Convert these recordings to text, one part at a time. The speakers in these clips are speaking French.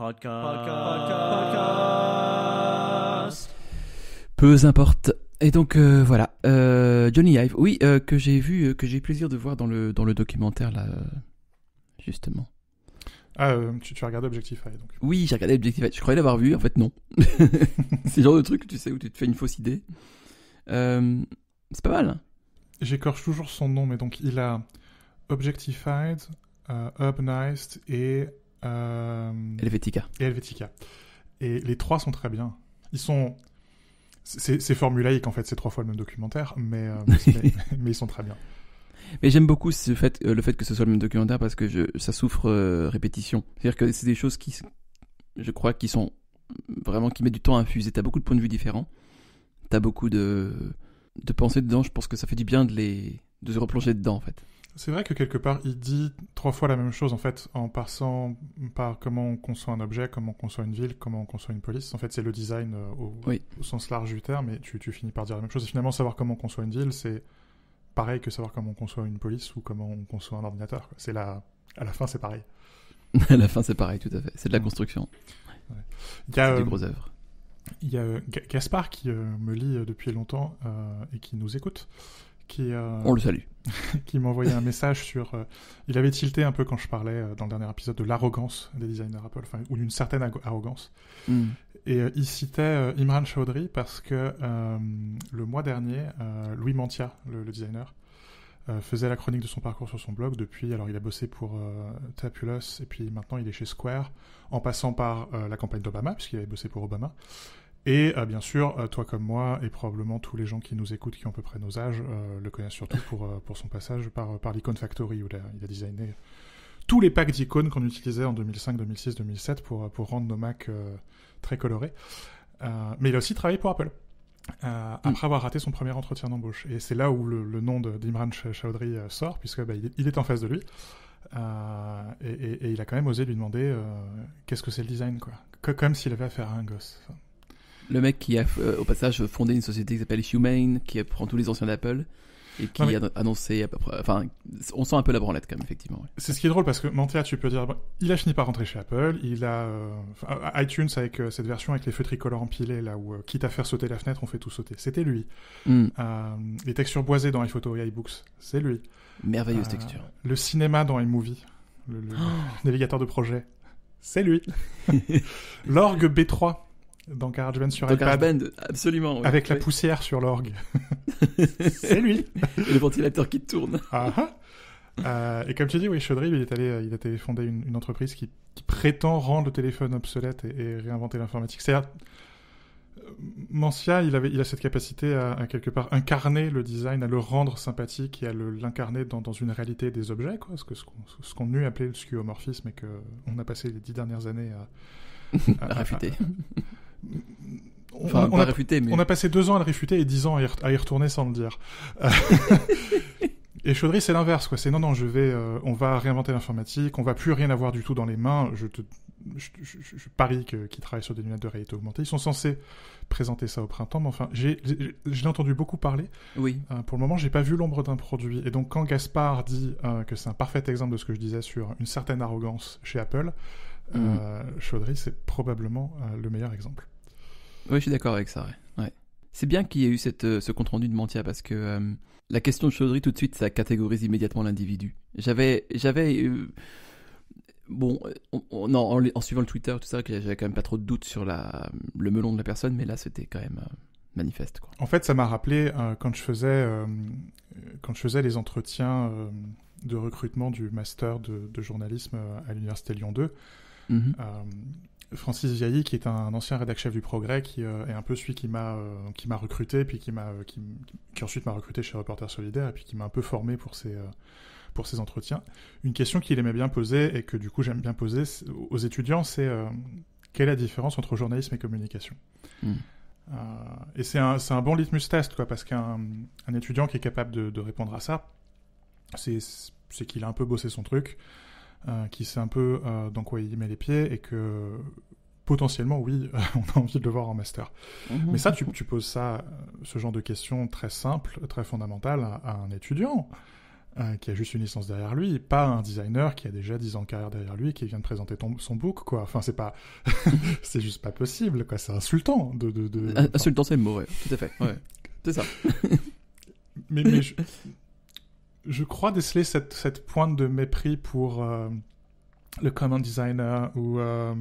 Podcast. Peu importe. Et donc euh, voilà, euh, Johnny Ive, oui, euh, que j'ai vu, que j'ai plaisir de voir dans le, dans le documentaire là, justement. Ah, tu, as regardé Objectify donc. Oui, j'ai regardé Objectify. Je croyais l'avoir vu, en fait non. c'est le genre de truc, tu sais, où tu te fais une fausse idée. c'est pas mal. Hein. J'écorche toujours son nom, mais donc il a Objectified, Urbanized et euh, Helvetica. Et Helvetica. Et les trois sont très bien. Ils sont. C'est formulaïque en fait, c'est trois fois le même documentaire, euh, mais, mais, ils sont très bien. Mais j'aime beaucoup ce fait, euh, le fait que ce soit le même documentaire parce que ça souffre répétition. C'est-à-dire que c'est des choses qui, je crois, qui sont vraiment qui mettent du temps à infuser. T'as beaucoup de points de vue différents, t'as beaucoup de, de pensées dedans. Je pense que ça fait du bien de les de se replonger dedans en fait. C'est vrai que quelque part, il dit trois fois la même chose en fait, en passant par comment on conçoit un objet, comment on conçoit une ville, comment on conçoit une police. En fait, c'est le design euh, au, sens large du terme, mais tu, finis par dire la même chose. Et finalement, savoir comment on conçoit une ville, c'est pareil que savoir comment on conçoit une police ou comment on conçoit un ordinateur. C'est la... à la fin, c'est pareil. à la fin, c'est pareil, tout à fait. C'est de la construction. Il y a, des euh, grosses œuvres. Il y a euh, Gaspard qui me lit depuis longtemps et qui nous écoute qui... Euh, On le salue. qui m'a envoyé un message sur. Euh, il avait tilté un peu quand je parlais euh, dans le dernier épisode de l'arrogance des designers Apple, ou d'une certaine arrogance. Hmm. Et il citait Imran Chaudhry parce que le mois dernier, Louis Mantia, le, le designer, faisait la chronique de son parcours sur son blog depuis. Alors, il a bossé pour Tapulous et puis maintenant il est chez Square, en passant par la campagne d'Obama, puisqu'il avait bossé pour Obama. Et euh, bien sûr, euh, toi comme moi, et probablement tous les gens qui nous écoutent qui ont à peu près nos âges, euh, le connaissent surtout pour, pour son passage par, par l'Icon Factory, où il a, designé tous les packs d'icônes qu'on utilisait en 2005, 2006, 2007 pour, pour rendre nos Macs très colorés. mais il a aussi travaillé pour Apple. Mm. après avoir raté son premier entretien d'embauche. Et c'est là où le, nom d'Imran Chaudhry sort, puisque bah, il, est en face de lui. et, il a quand même osé lui demander qu'est-ce que c'est le design, quoi. comme s'il avait affaire à un gosse le mec qui a, euh, au passage, fondé une société qui s'appelle Humane, qui prend tous les anciens d'Apple et qui a annoncé à Enfin, on sent un peu la branlette quand même, effectivement. C'est ce qui est drôle parce que Mantea, tu peux dire, il a fini par rentrer chez Apple, il a euh, euh, iTunes avec cette version avec les feux tricolores empilés, là où quitte à faire sauter la fenêtre, on fait tout sauter. C'était lui. Hmm. les textures boisées dans iPhoto et iBooks, c'est lui. Merveilleuse texture. Le cinéma dans iMovie, le, le navigateur de projet, c'est lui. L'orgue B3 dans GarageBand sur dans iPad. GarageBand, absolument. Avec la poussière sur l'orgue. c'est lui. Et le ventilateur qui tourne. Ah, ah. Euh, et comme tu dis, oui, Chaudry, il est allé, euh, il a été fondé une, entreprise qui, prétend rendre le téléphone obsolète et, réinventer l'informatique. C'est-à-dire, euh, Mancia, il, avait, il a cette capacité à, quelque part incarner le design, à le rendre sympathique et à l'incarner dans, une réalité des objets, quoi. Ce que ce qu'on eut appelé le skeuomorphisme et que on a passé les dix dernières années à, à, à réfuter. on, enfin, on, a, on, a, passé deux ans à le réfuter et dix ans à y, retourner sans le dire. Euh, et Chaudry, c'est l'inverse, quoi. C'est non, non, je vais, euh, on va réinventer l'informatique, on va plus rien avoir du tout dans les mains. Je te, parie que qui travaille sur des lunettes de réalité augmentée, ils sont censés présenter ça au printemps, mais enfin, j'ai, entendu beaucoup parler. Oui. Euh, pour le moment, j'ai pas vu l'ombre d'un produit. Et donc, quand Gaspard dit que c'est un parfait exemple de ce que je disais sur une certaine arrogance chez Apple, Mm. Euh, Chaudry, c'est probablement euh, le meilleur exemple. Oui, je suis d'accord avec ça. C'est bien qu'il y ait eu cette, euh, ce compte-rendu de Mantia parce que la question de Chaudry, tout de suite, ça catégorise immédiatement l'individu. J'avais. j'avais bon, on, en, suivant le Twitter, tout ça, j'avais quand même pas trop de doutes sur la, le melon de la personne, mais là, c'était quand même. manifeste quoi. En fait, ça m'a rappelé quand je faisais quand je faisais les entretiens de recrutement du master de, de journalisme à l'université Lyon 2, Mhm. Euh, Francis Viailly, qui est un ancien rédacteur-chef du Progrès, qui euh, est un peu celui qui m'a euh, qui m'a recruté, puis qui m'a ensuite m'a recruté chez Reporters Solidaires, et puis qui m'a un peu formé pour ses pour entretiens. Une question qu'il aimait bien poser et que du coup j'aime bien poser aux étudiants, c'est quelle est la différence entre journalisme et communication mhm. Et c'est un, un bon litmus test quoi, parce qu'un étudiant qui est capable de répondre à ça, c'est qu'il a un peu bossé son truc. Euh, qui sait un peu euh, dans quoi il met les pieds et que potentiellement, oui, on a envie de le voir en master. Mhm. Mais ça, tu, poses ça, euh, ce genre de questions très simples, très fondamentales à, un étudiant qui a juste une licence derrière lui, pas un designer qui a déjà 10 ans de carrière derrière lui, qui vient de présenter son book, quoi. Enfin, c'est pas, c'est juste pas possible, quoi. C'est insultant de, de, Insultant, c'est le mot, Tout à fait. Ouais. c'est ça. mais, mais je je crois déceler cette, cette pointe de mépris pour euh, le common designer ou, euh,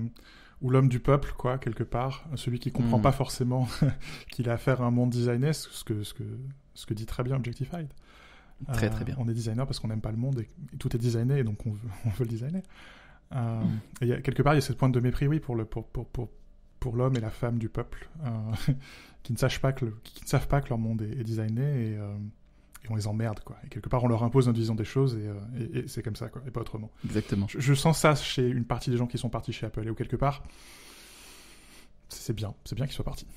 ou l'homme du peuple, quoi, quelque part. Celui qui comprend hmm. pas forcément qu'il a affaire à un monde designé, ce que, ce que, ce que dit très bien Objectified. Très très bien. Euh, on est designer parce qu'on n'aime pas le monde et, tout est designé et donc on veut, on veut le designer. et quelque part, il y a cette pointe de mépris, oui, pour, le, pour, pour, pour, l'homme et la femme du peuple, qui, ne pas que qui, ne savent pas que leur monde est, est designé et et on les emmerde quoi. Et quelque part on leur impose notre vision des choses euh, et, c'est comme ça quoi, et pas autrement. Exactement. Je, sens ça chez une partie des gens qui sont partis chez Apple et où quelque part c'est bien, c'est bien qu'ils soient partis.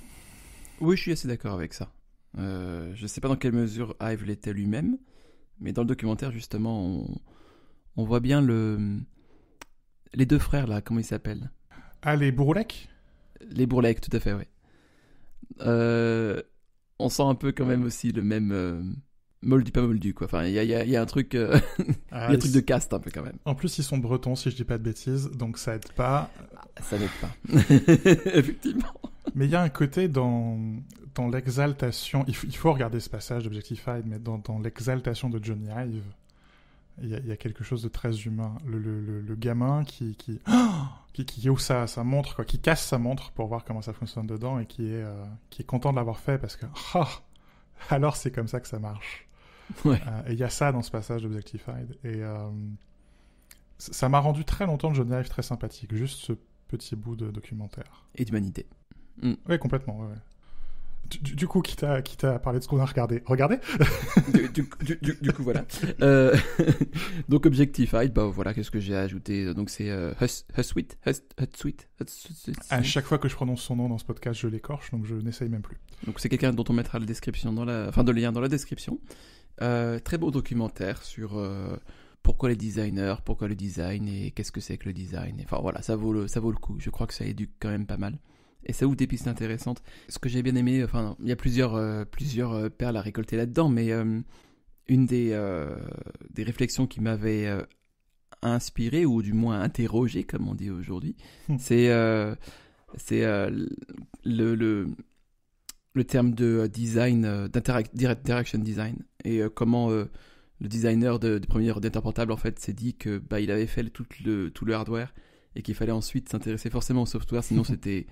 Oui, je suis assez d'accord avec ça. Euh, je sais pas dans quelle mesure Ive l'était lui-même, mais dans le documentaire justement on, voit bien le les deux frères là, comment ils s'appellent Ah les Les Bourlecs, tout à fait, oui. Euh, on sent un peu quand même aussi le même euh, moldu pas moldu quoi. Enfin, il y a, un truc, euh, ah, truc de caste un peu quand même. En plus, ils sont bretons si je dis pas de bêtises, donc ça aide pas. Ah, ça n'aide pas, effectivement. Mais il y a un côté dans dans l'exaltation. Il, faut regarder ce passage d'Objectified, mais dans, dans l'exaltation de Johnny Hive, il y, a quelque chose de très humain. Le, le, le, gamin qui qui qui, qui sa, montre quoi, qui casse sa montre pour voir comment ça fonctionne dedans et qui est euh, qui est content de l'avoir fait parce que oh, alors c'est comme ça que ça marche. Euh, et il y a ça dans ce passage d'Objectified. Et euh, ça m'a rendu très longtemps de Johnny très sympathique, juste ce petit bout de documentaire. Et d'humanité. Mm. Oui, complètement du, coup, qui t'a qui t'a parlé de ce qu'on a regardé Regardez. du, coup, voilà. Euh, donc Objectify, ah, bah voilà, qu'est-ce que j'ai ajouté Donc c'est euh, Hus, À chaque fois que je prononce son nom dans ce podcast, je l'écorche, donc je n'essaye même plus. Donc c'est quelqu'un dont on mettra le description dans la, fin, de lien dans la description. Euh, très beau documentaire sur euh, pourquoi les designers, pourquoi le design et qu'est-ce que c'est que le design. Enfin voilà, ça vaut le, ça vaut le coup. Je crois que ça éduque quand même pas mal et ça ouvre des pistes intéressantes. Ce que j'ai bien aimé, euh, enfin, il y a plusieurs, euh, plusieurs euh, perles à récolter là-dedans, mais une des, des réflexions qui m'avait inspiré, ou du moins interrogé, comme on dit aujourd'hui, hmm. c'est c'est le, le, le, terme de design, d'interaction design, et comment le designer de, de premier ordinateur portable, en fait, s'est dit que bah, il avait fait tout le, tout le hardware et qu'il fallait ensuite s'intéresser forcément au software, sinon c'était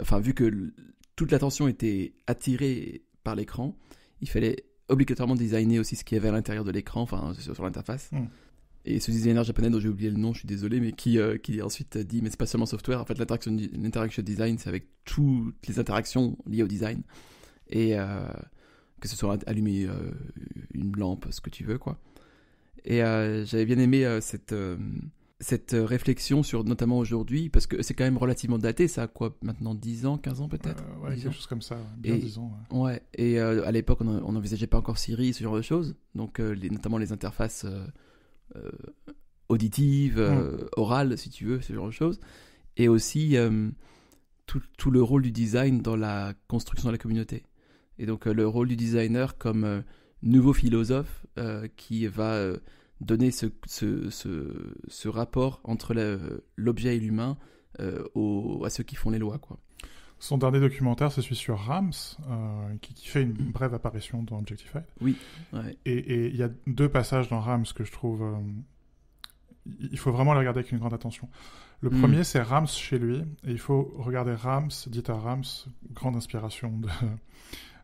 enfin vu que toute l'attention était attirée par l'écran, il fallait obligatoirement designer aussi ce qu'il y avait à l'intérieur de l'écran, enfin sur, l'interface. Hmm. Et ce designer japonais dont j'ai oublié le nom, je suis désolé, mais qui, euh, qui ensuite dit, mais c'est pas seulement software, en fait l'interaction, design, c'est avec toutes les interactions liées au design. Et euh, que ce soit allumer euh, une lampe, ce que tu veux, quoi. Et j'avais bien aimé cette cette euh, réflexion sur notamment aujourd'hui, parce que c'est quand même relativement daté, ça a quoi maintenant 10 ans, 15 ans peut-être euh, Ouais, quelque chose comme ça, bien 10 ans. Ouais, et euh, à l'époque, on n'envisageait pas encore Siri, ce genre de choses, donc notamment les interfaces auditives, mm. orales, si tu veux, ce genre de choses, et aussi tout, le rôle du design dans la construction de la communauté. Et donc le rôle du designer comme nouveau philosophe qui va donner ce, ce, ce, rapport entre l'objet et l'humain euh, à ceux qui font les lois. Quoi. Son dernier documentaire, c'est celui sur Rams, euh, qui, qui, fait une brève apparition dans Objectified. Oui. Et il y a deux passages dans Rams que je trouve. Euh, il faut vraiment les regarder avec une grande attention. Le hmm. premier, c'est Rams chez lui, et il faut regarder Rams, dit à Rams, grande inspiration de,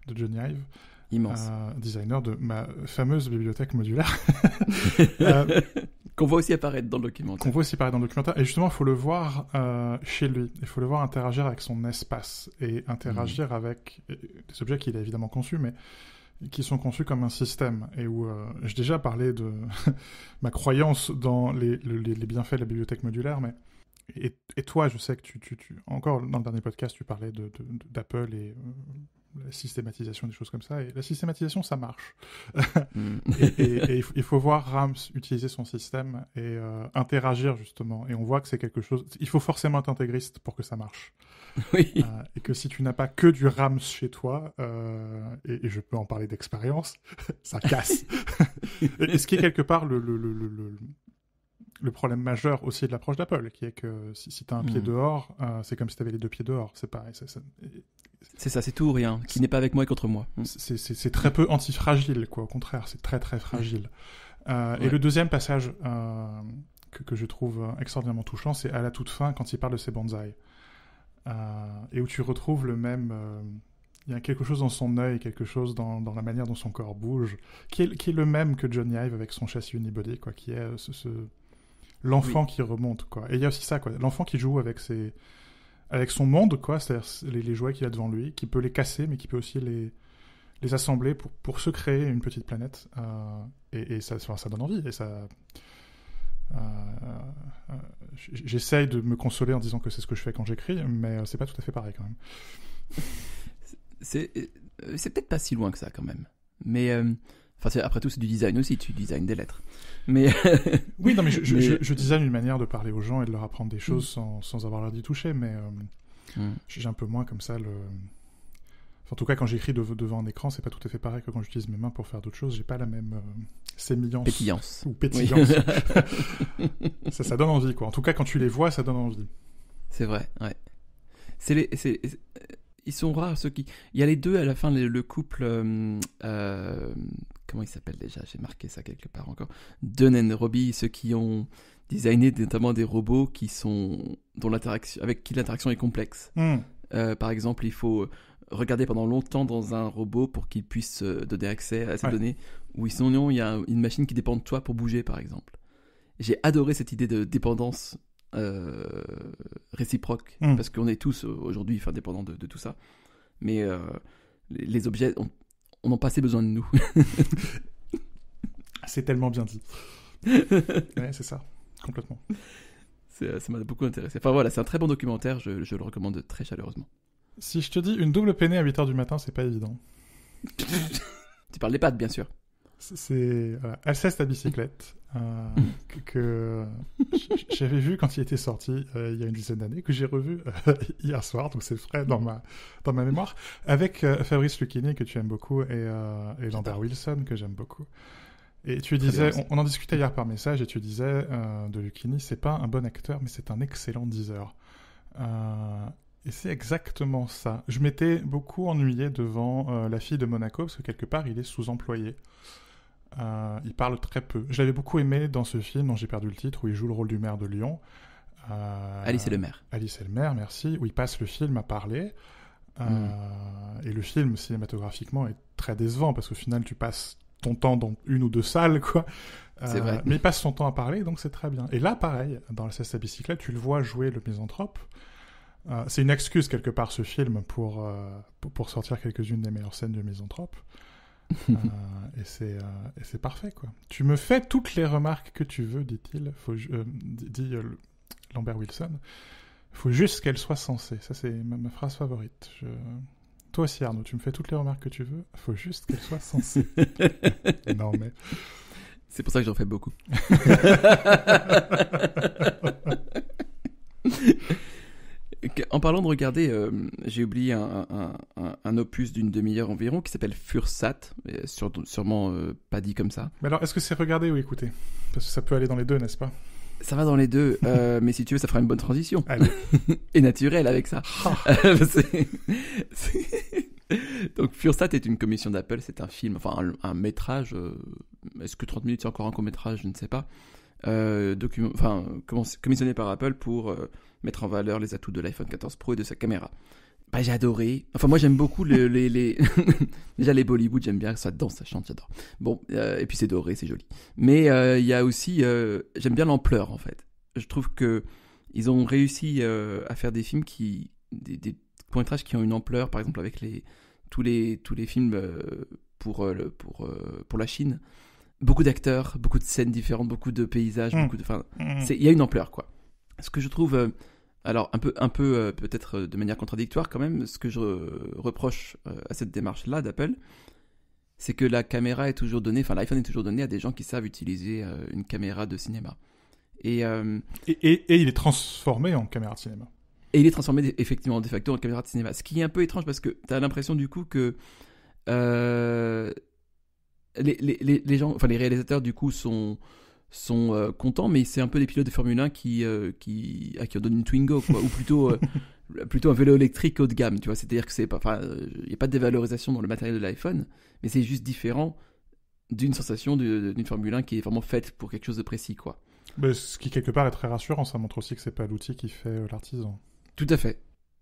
de Johnny Ive, Immense. designer de ma fameuse bibliothèque modulaire. Euh, qu'on voit aussi apparaître dans le documentaire. Qu'on voit aussi apparaître dans le documentaire. Et justement, il faut le voir euh, chez lui. Il faut le voir interagir avec son espace et interagir mmh. avec euh, des objets qu'il a évidemment conçus, mais qui sont conçus comme un système et où j'ai déjà parlé de ma croyance dans les, les, bienfaits de la bibliothèque modulaire, mais et, toi, je sais que tu, tu, tu, encore dans le dernier podcast, tu parlais d'Apple de, de, et la systématisation, des choses comme ça. Et la systématisation, ça marche. Mm. et, il faut voir Rams utiliser son système et euh, interagir justement. Et on voit que c'est quelque chose. Il faut forcément être intégriste pour que ça marche. Euh, et que si tu n'as pas que du Rams chez toi, euh, et, je peux en parler d'expérience, ça casse. et, ce qui est quelque part le, le, le, le le problème majeur aussi de l'approche d'Apple, qui est que si, si tu as un pied hmm. dehors, euh, c'est comme si tu avais les deux pieds dehors. C'est pareil. C'est ça, c'est tout ou rien, qui n'est pas avec moi et contre moi. Hmm. C'est très peu antifragile, quoi. Au contraire, c'est très très fragile. Hmm. Euh, et le deuxième passage euh, que, que, je trouve extraordinairement touchant, c'est à la toute fin quand il parle de ses bonsaïs. et où tu retrouves le même. il y a quelque chose dans son œil, quelque chose dans, dans la manière dont son corps bouge, qui est, qui est, le même que Johnny Hive avec son châssis unibody, quoi, qui est ce l'enfant qui remonte quoi. Et il y a aussi ça quoi, l'enfant qui joue avec ses avec son monde quoi, c'est-à-dire les, jouets qu'il a devant lui, qui peut les casser mais qui peut aussi les les assembler pour pour se créer une petite planète. Euh, et, ça ça donne envie et ça. Euh, euh, j'essaye de me consoler en disant que c'est ce que je fais quand j'écris, mais c'est pas tout à fait pareil quand même. c'est peut-être pas si loin que ça quand même. Mais Enfin, après tout, c'est du design aussi. Tu designes des lettres. Mais oui, non, mais je, design une manière de parler aux gens et de leur apprendre des choses mm. sans, sans, avoir l'air d'y toucher. Mais euh, mm. j'ai un peu moins comme ça le. En tout cas, quand j'écris devant un écran, c'est pas tout à fait pareil que quand j'utilise mes mains pour faire d'autres choses. J'ai pas la même euh, sémillance. Ou pétillance. ça, ça donne envie, quoi. En tout cas, quand tu les vois, ça donne envie. C'est vrai, ouais. C'est les, ils sont rares ceux qui. Il y a les deux à la fin, le, couple. Euh, euh, comment il s'appelle déjà J'ai marqué ça quelque part encore. de and Robbie, ceux qui ont designé notamment des robots qui sont dont l'interaction avec qui l'interaction est complexe. Hmm. Euh, par exemple, il faut regarder pendant longtemps dans un robot pour qu'il puisse donner accès à ces données. Ou sinon, il y a une machine qui dépend de toi pour bouger, par exemple. J'ai adoré cette idée de dépendance euh, réciproque, hmm. parce qu'on est tous euh, aujourd'hui indépendants de, tout ça. Mais euh, les, objets, on, n'en a pas assez besoin de nous. c'est tellement bien dit. c'est ça, complètement. Ça m'a beaucoup intéressé. Enfin voilà, c'est un très bon documentaire, je, le recommande très chaleureusement. Si je te dis une double peinée à 8h du matin, c'est pas évident. tu parles des pâtes, bien sûr. C'est voilà, Alceste à bicyclette euh, mm. que, j'avais vu quand il était sorti euh, il y a une dizaine d'années, que j'ai revu euh, hier soir, donc c'est frais dans ma, dans ma mémoire, avec Fabrice Lucchini que tu aimes beaucoup et, et Wilson que j'aime beaucoup. Et tu disais, on, en discutait hier par message, et tu disais de Lucchini, c'est pas un bon acteur, mais c'est un excellent diseur. Et c'est exactement ça. Je m'étais beaucoup ennuyé devant la fille de Monaco, parce que quelque part, il est sous-employé. Euh, il parle très peu. Je l'avais beaucoup aimé dans ce film dont j'ai perdu le titre, où il joue le rôle du maire de Lyon. Euh, Alice et le maire. Alice et le maire, merci. Où il passe le film à parler. Euh, hmm. Et le film, cinématographiquement, est très décevant, parce qu'au final, tu passes ton temps dans une ou deux salles, quoi. Vrai. Mais il passe son temps à parler, donc c'est très bien. Et là, pareil, dans la cesse à bicyclette, tu le vois jouer le misanthrope. c'est une excuse, quelque part, ce film, pour, pour sortir quelques-unes des meilleures scènes du misanthrope. Euh, et c'est parfait, quoi. Tu me fais toutes les remarques que tu veux, dit-il, euh, dit euh, Lambert Wilson. Faut juste qu'elles soient sensées. Ça, c'est ma, phrase favorite. Toi aussi, Arnaud, tu me fais toutes les remarques que tu veux. Faut juste qu'elles soient sensées. non, mais. C'est pour ça que j'en fais beaucoup. En parlant de regarder, euh, j'ai oublié un, opus d'une demi-heure environ qui s'appelle Fursat, sûrement euh, pas dit comme ça. Mais alors, est-ce que c'est regarder ou écouter Parce que ça peut aller dans les deux, n'est-ce pas ça va dans les deux, euh, mais si tu veux, ça fera une bonne transition. Et naturelle avec ça. Ah. Donc Fursat est une commission d'Apple, c'est un film, enfin un, métrage. est-ce que 30 minutes c'est encore un court métrage Je ne sais pas. Euh, enfin, commissionné par Apple pour mettre en valeur les atouts de l'iPhone 14 Pro et de sa caméra. Bah, j'ai adoré. Enfin, moi, j'aime beaucoup les. Déjà, les Bollywood, j'aime bien. que Ça danse, ça chante, j'adore. Bon, euh, et puis c'est doré, c'est joli. Mais euh, il y a aussi. Euh, j'aime bien l'ampleur, en fait. Je trouve que ils ont réussi à faire des films qui. Des, des qui ont une ampleur, par exemple, avec les, tous, les, tous les films pour, pour, pour la Chine. Beaucoup d'acteurs, beaucoup de scènes différentes, beaucoup de paysages, mmh. beaucoup de. Enfin, mmh. il y a une ampleur, quoi ce que je trouve, euh, alors un peu, un peu euh, peut-être euh, de manière contradictoire quand même, ce que je reproche à cette démarche-là d'Apple, c'est que la caméra est toujours donnée, enfin l'iPhone est toujours donné à des gens qui savent utiliser une caméra de cinéma. Et, et, il est transformé en caméra de cinéma. Et il est transformé effectivement de facto en caméra de cinéma. Ce qui est un peu étrange parce que tu as l'impression du coup que les, les, les, gens, enfin les réalisateurs du coup sont sont euh, contents, mais c'est un peu des pilotes de Formule 1 qui, euh, qui, qui on donne une Twingo, ou plutôt, euh, plutôt un vélo électrique haut de gamme, tu vois. C'est-à-dire que c'est pas, il n'y a pas de dévalorisation dans le matériel de l'iPhone, mais c'est juste différent d'une sensation d'une Formule 1 qui est vraiment faite pour quelque chose de précis, quoi. Mais ce qui quelque part est très rassurant, ça montre aussi que c'est pas l'outil qui fait l'artisan. Tout à fait,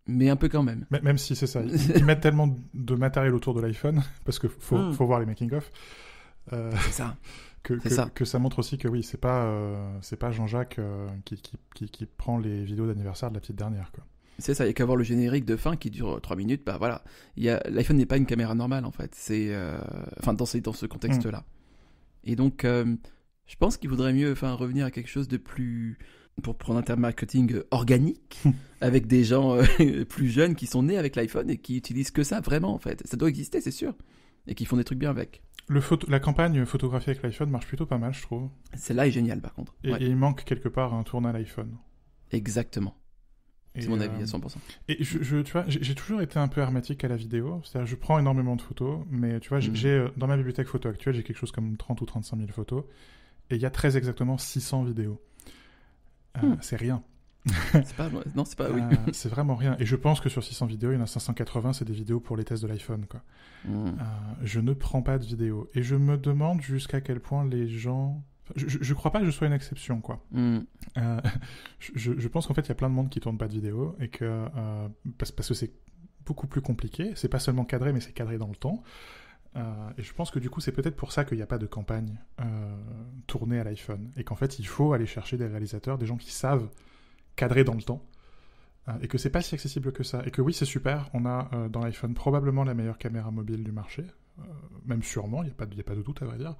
mais un peu quand même. même si c'est ça, ils, mettent tellement de matériel autour de l'iPhone parce que faut, faut hmm. voir les making of. c'est ça. que, ça. que, ça. montre aussi que oui, c'est pas, euh, c'est pas Jean-Jacques euh, qui, qui, qui, prend les vidéos d'anniversaire de la petite dernière. Quoi. C'est ça, il n'y a qu'à voir le générique de fin qui dure 3 euh, minutes. Bah voilà, l'iPhone n'est pas une caméra normale en fait, c'est, enfin, dans, dans ce contexte-là. Mm. Et donc, je pense qu'il vaudrait mieux revenir à quelque chose de plus pour prendre un terme marketing organique, avec des gens plus jeunes qui sont nés avec l'iPhone et qui utilisent que ça vraiment en fait. Ça doit exister, c'est sûr, et qui font des trucs bien avec la campagne photographie avec l'iPhone marche plutôt pas mal, je trouve. Celle-là est géniale, par contre. Et, il manque quelque part un tournant à l'iPhone. Exactement. C'est mon avis euh, à 100%. Et je, tu vois, j'ai toujours été un peu hermétique à la vidéo. C'est-à-dire, je prends énormément de photos, mais tu vois, j'ai mhm. euh, dans ma bibliothèque photo actuelle, j'ai quelque chose comme 30 ou 35 000 photos, et il y a très exactement 600 vidéos. Euh, hmm. C'est rien c'est pas, non, c'est pas, oui. Ah, c'est vraiment rien. Et je pense que sur 600 vidéos, il y en a 580, c'est des vidéos pour les tests de l'iPhone, quoi. Hmm. Euh, je ne prends pas de vidéos. Et je me demande jusqu'à quel point les gens. Je, je, crois pas que je sois une exception, quoi. Hmm. Euh, je, je, pense qu'en fait, il y a plein de monde qui tourne pas de vidéos et que. Euh, parce, parce, que c'est beaucoup plus compliqué. C'est pas seulement cadré, mais c'est cadré dans le temps. et je pense que du coup, c'est peut-être pour ça qu'il n'y a pas de campagne tournée à l'iPhone. Et qu'en fait, il faut aller chercher des réalisateurs, des gens qui savent cadré dans le temps euh, et que c'est pas si accessible que ça. Et que oui, c'est super. On a euh, dans l'iPhone probablement la meilleure caméra mobile du marché, euh, même sûrement, il n'y a, a, pas de doute à vrai dire.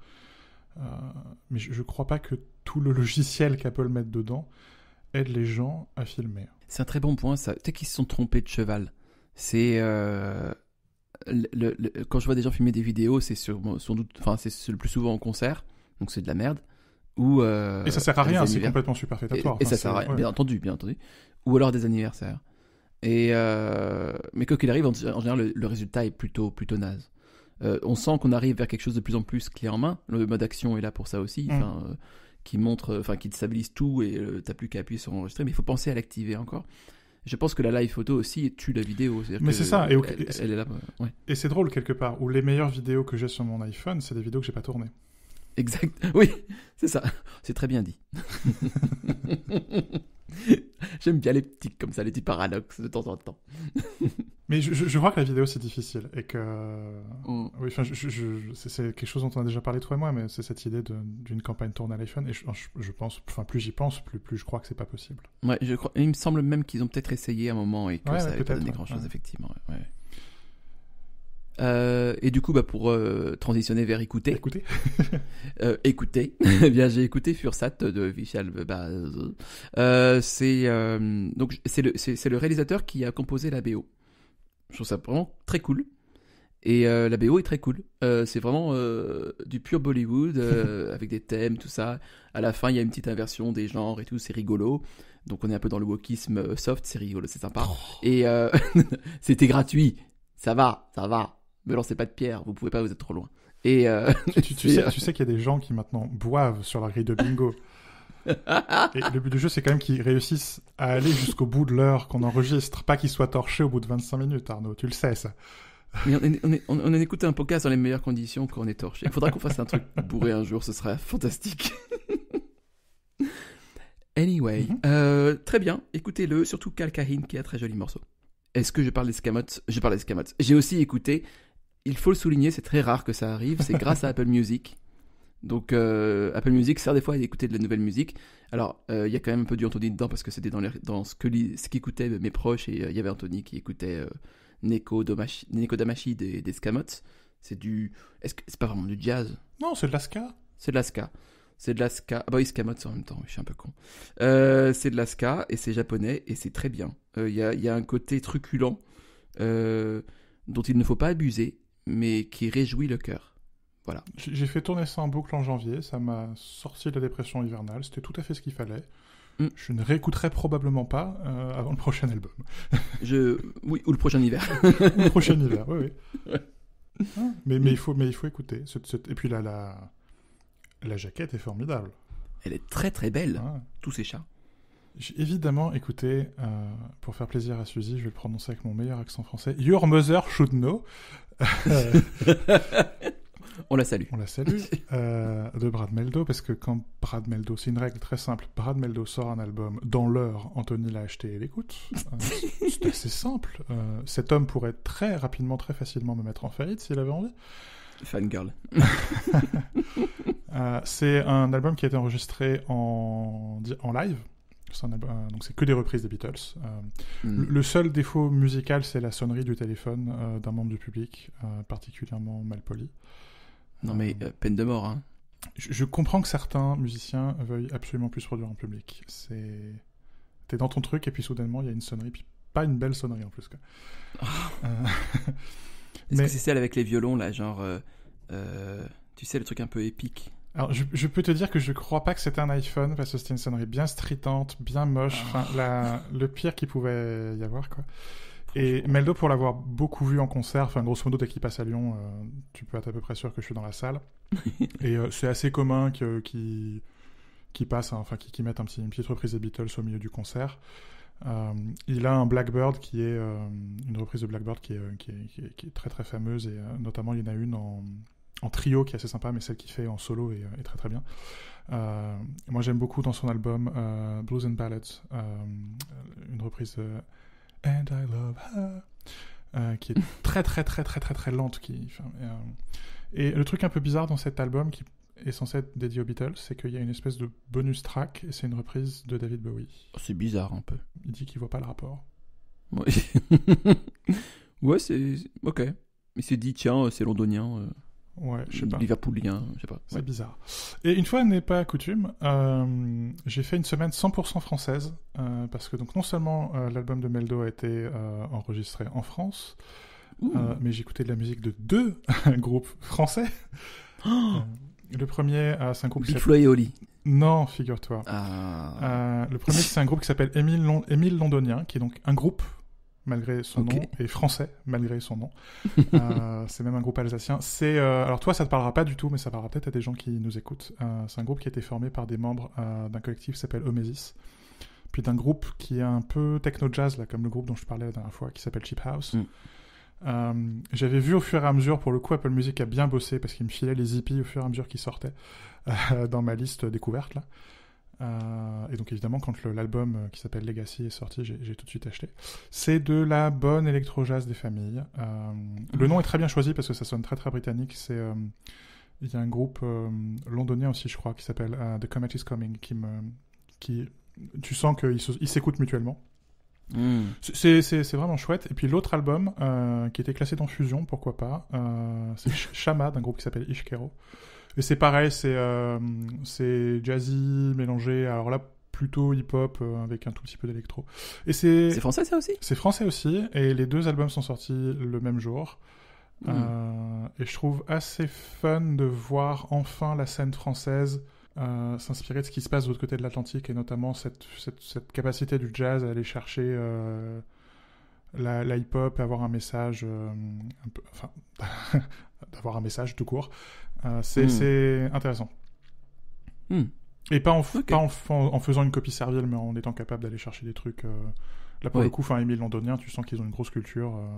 mais je ne crois pas que tout le logiciel qu'Apple met dedans aide les gens à filmer. C'est un très bon point, ça. tu sais qu'ils se sont trompés de cheval. C'est. quand je vois des gens filmer des vidéos, c'est sans doute, enfin, c'est le plus souvent en concert, donc c'est de la merde. Euh, et ça sert à rien, c'est complètement superfétatoire. Et, hein, ça sert à rien, bien entendu, bien entendu. Ou alors des anniversaires. Et euh, mais quoi qu'il arrive, en, général, le, résultat est plutôt plutôt naze. Euh, on sent qu'on arrive vers quelque chose de plus en plus clé en main. Le mode action est là pour ça aussi, mm. qui montre, enfin qui stabilise tout et t'as plus qu'à appuyer sur enregistrer. Mais il faut penser à l'activer encore je pense que la live photo aussi tue la vidéo. Mais c'est ça, elle, est là, et c'est drôle quelque part, où les meilleures vidéos que j'ai sur mon iPhone, c'est des vidéos que j'ai pas tournées. Exact. Oui, c'est ça. C'est très bien dit. J'aime bien les petits comme ça, les petits paradoxes de temps en temps. Mais je, crois que la vidéo c'est difficile et que mm. oui, enfin, c'est quelque chose dont on a déjà parlé toi et moi, mais c'est cette idée d'une campagne tournée à l'iPhone et je, pense, enfin plus j'y pense, plus, je crois que c'est pas possible. Ouais, je crois. Il me semble même qu'ils ont peut-être essayé un moment et que ça n'a pas donné grand chose ouais. effectivement. Euh, et du coup, bah, pour euh, transitionner vers écouter. Écouter. Euh, écouter. Eh bien, j'ai écouté Fursat de Vishal Baz. c'est donc c'est le c'est le réalisateur qui a composé la BO. Je trouve ça vraiment très cool. Et la BO est très cool. c'est vraiment du pur Bollywood avec des thèmes, tout ça. À la fin, il y a une petite inversion des genres et tout. C'est rigolo. Donc on est un peu dans le wokisme soft. C'est rigolo, c'est sympa. Oh. Et c'était gratuit. Ça va, ça va me lancez pas de pierre, vous pouvez pas, vous être trop loin. Et euh, tu, sais, qu'il y a des gens qui maintenant boivent sur la grille de bingo. le but du jeu, c'est quand même qu'ils réussissent à aller jusqu'au bout de l'heure qu'on enregistre, pas qu'ils soient torchés au bout de 25 minutes, Arnaud, tu le sais ça. on, a écouté un podcast dans les meilleures conditions quand on est torché. Il faudra qu'on fasse un truc bourré un jour, ce serait fantastique. anyway, mhm. euh, très bien, écoutez-le, surtout Kalkahin qui a un très joli morceau. Est-ce que je parle d'escamotes Je parle d'escamotes. J'ai aussi écouté il faut le souligner, c'est très rare que ça arrive, c'est grâce à Apple Music. Donc euh, Apple Music sert des fois à écouter de la nouvelle musique. Alors euh, il y a quand même un peu du Anthony dedans parce que c'était dans, dans ce que ce qu'écoutaient mes proches et euh, il y avait Anthony qui écoutait Neko, Damashi des, Scamots. C'est du, est-ce que c'est pas vraiment du jazz Non, c'est de l'aska. C'est de l'aska. C'est de l'aska. ska. Ah bah Scamots en même temps, je suis un peu con. c'est de l'aska et c'est japonais et c'est très bien. Il y y, a, un côté truculent dont il ne faut pas abuser mais qui réjouit le cœur. Voilà. J'ai fait tourner ça en boucle en janvier, ça m'a sorti de la dépression hivernale, c'était tout à fait ce qu'il fallait. Mm. Je ne réécouterai probablement pas euh, avant le prochain album. Je... Oui, ou le prochain hiver. le prochain hiver, oui, oui. Ah, mais, il faut, mais il faut écouter. Et puis là, la... la jaquette est formidable. Elle est très très belle, ah. tous ces chats. J'ai évidemment écouté, euh, pour faire plaisir à Suzy, je vais le prononcer avec mon meilleur accent français, Your Mother Should Know, on la salue. On la salue. Euh, de Brad Meldo, parce que quand Brad Meldo, c'est une règle très simple, Brad Meldo sort un album, dans l'heure, Anthony l'a acheté et l'écoute. Euh, c'est assez simple. Euh, cet homme pourrait très rapidement, très facilement me mettre en faillite s'il avait envie. Fangirl. c'est un album qui a été enregistré en, en live. Euh, donc c'est que des reprises des Beatles. Euh, mm. Le seul défaut musical, c'est la sonnerie du téléphone euh, d'un membre du public, particulièrement mal poli. Non mais peine de mort. Hein. Je, comprends que certains musiciens veuillent absolument plus produire en public. C'est t'es dans ton truc et puis soudainement il y a une sonnerie, puis pas une belle sonnerie en plus. Ah. Est-ce que c'est celle avec les violons là, genre tu sais le truc un peu épique alors, je, peux te dire que je crois pas que c'était un iPhone, parce que c'était une sonnerie bien stridente, bien moche, ah. le pire qu'il pouvait y avoir, quoi. Et Meldo, pour l'avoir beaucoup vu en concert, enfin, grosso modo, dès qu'il passe à Lyon, euh, tu peux être à peu près sûr que je suis dans la salle. Et euh, c'est assez commun qu'il qui, passe, hein, enfin, qui, mette un petit, une petite reprise des Beatles au milieu du concert. Euh, il a un Blackbird qui est une reprise de Blackbird qui est, qui est, qui est très très fameuse, et notamment il y en a une en, en trio qui est assez sympa, mais celle qui fait en solo est, euh, très très bien. Euh, moi j'aime beaucoup dans son album euh, Blues and Ballads, une reprise And I Love Her, qui est très très très très très très lente. et, le truc un peu bizarre dans cet album qui est censé être dédié aux Beatles, c'est qu'il y a une espèce de bonus track et c'est une reprise de David Bowie. C'est bizarre un peu. Il dit qu'il voit pas le rapport. Ouais, ouais c'est. Ok. Mais c'est dit, tiens, c'est londonien. Ouais, je sais Liverpoolien, je sais pas. C'est ouais. bizarre. Et une fois n'est pas coutume, euh, j'ai fait une semaine 100% française euh, parce que donc non seulement euh, l'album de Meldo a été enregistré en France, mais j'ai écouté de la musique de deux groupes français. Oh. le premier, c'est un groupe. et Oli. Non, figure-toi. Ah. le premier, c'est un groupe qui s'appelle Émile, Londonien, qui est donc un groupe malgré son nom, et français, malgré son nom. Euh, c'est même un groupe alsacien. C'est euh, alors toi, ça te parlera pas du tout, mais ça parlera peut-être à des gens qui nous écoutent. Euh, c'est un groupe qui a été formé par des membres d'un collectif qui s'appelle Omesis, puis d'un groupe qui est un peu techno jazz là, comme le groupe dont je parlais la dernière fois, qui s'appelle Cheap House. Mm. j'avais vu au fur et à mesure, pour le coup, Apple Music a bien bossé parce qu'il me filait les hippies au fur et à mesure qu'ils sortaient dans ma liste découverte là. Euh, et donc évidemment, quand l'album euh, qui s'appelle Legacy est sorti, j'ai tout de suite acheté. C'est de la bonne électro-jazz des familles. Euh, le mhm. nom est très bien choisi parce que ça sonne très très britannique. C'est il y a un groupe londonien aussi, je crois, qui s'appelle The Comet Is Coming, qui me, qui, tu sens qu'ils s'écoutent mutuellement. Mm. C'est vraiment chouette. Et puis l'autre album qui était classé dans Fusion, pourquoi pas, c'est Shama d'un groupe qui s'appelle Ishkero. Mais c'est pareil, euh, c'est jazzy mélangé. Alors là, plutôt hip-hop euh, avec un tout petit peu d'électro. Et c'est. français ça aussi. C'est français aussi. Et les deux albums sont sortis le même jour. Hmm. Euh, et je trouve assez fun de voir enfin la scène française s'inspirer de ce qui se passe de l'autre côté de l'Atlantique et notamment cette, cette, capacité du jazz à aller chercher la, hip-hop et avoir un message, enfin, d'avoir un message tout court, euh, hmm. c'est intéressant. Hmm. Et pas, en, faisant une copie servile, mais en étant capable d'aller chercher des trucs. Euh, là, pour le coup, fin, Émile Londonien, tu sens qu'ils ont une grosse culture euh,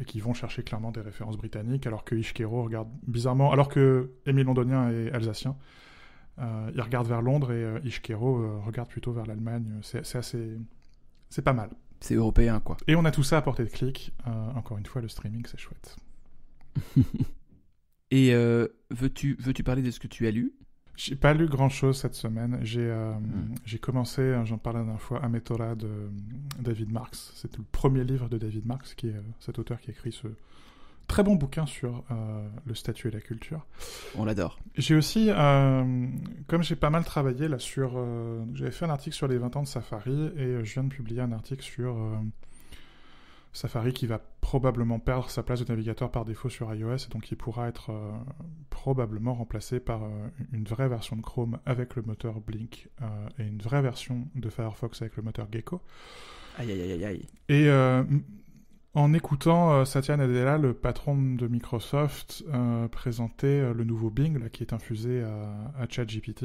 et qu'ils vont chercher clairement des références britanniques, alors que Ishkero regarde bizarrement. Alors que Émile londonien est alsacien, il regarde vers Londres et Ishkero regarde plutôt vers l'Allemagne. C'est assez. C'est pas mal. C'est européen, quoi. Et on a tout ça à portée de clic. encore une fois, le streaming, c'est chouette. Et euh, veux-tu veux parler de ce que tu as lu J'ai pas lu grand-chose cette semaine. J'ai euh, hmm. j'ai commencé, hein, j'en parlais la dernière fois, Ametora de euh, David Marx. C'est le premier livre de David Marx, qui est cet auteur qui écrit ce très bon bouquin sur le statut et la culture. On l'adore. J'ai aussi, comme j'ai pas mal travaillé là sur, j'avais fait un article sur les 20 ans de Safari et je viens de publier un article sur Safari qui va probablement perdre sa place de navigateur par défaut sur iOS, et donc qui pourra être euh, probablement remplacé par euh, une vraie version de Chrome avec le moteur Blink euh, et une vraie version de Firefox avec le moteur Gecko. Aïe aïe aïe aïe. Et en écoutant Satya Nadella, le patron de Microsoft, présenter le nouveau Bing, là, qui est infusé à, ChatGPT,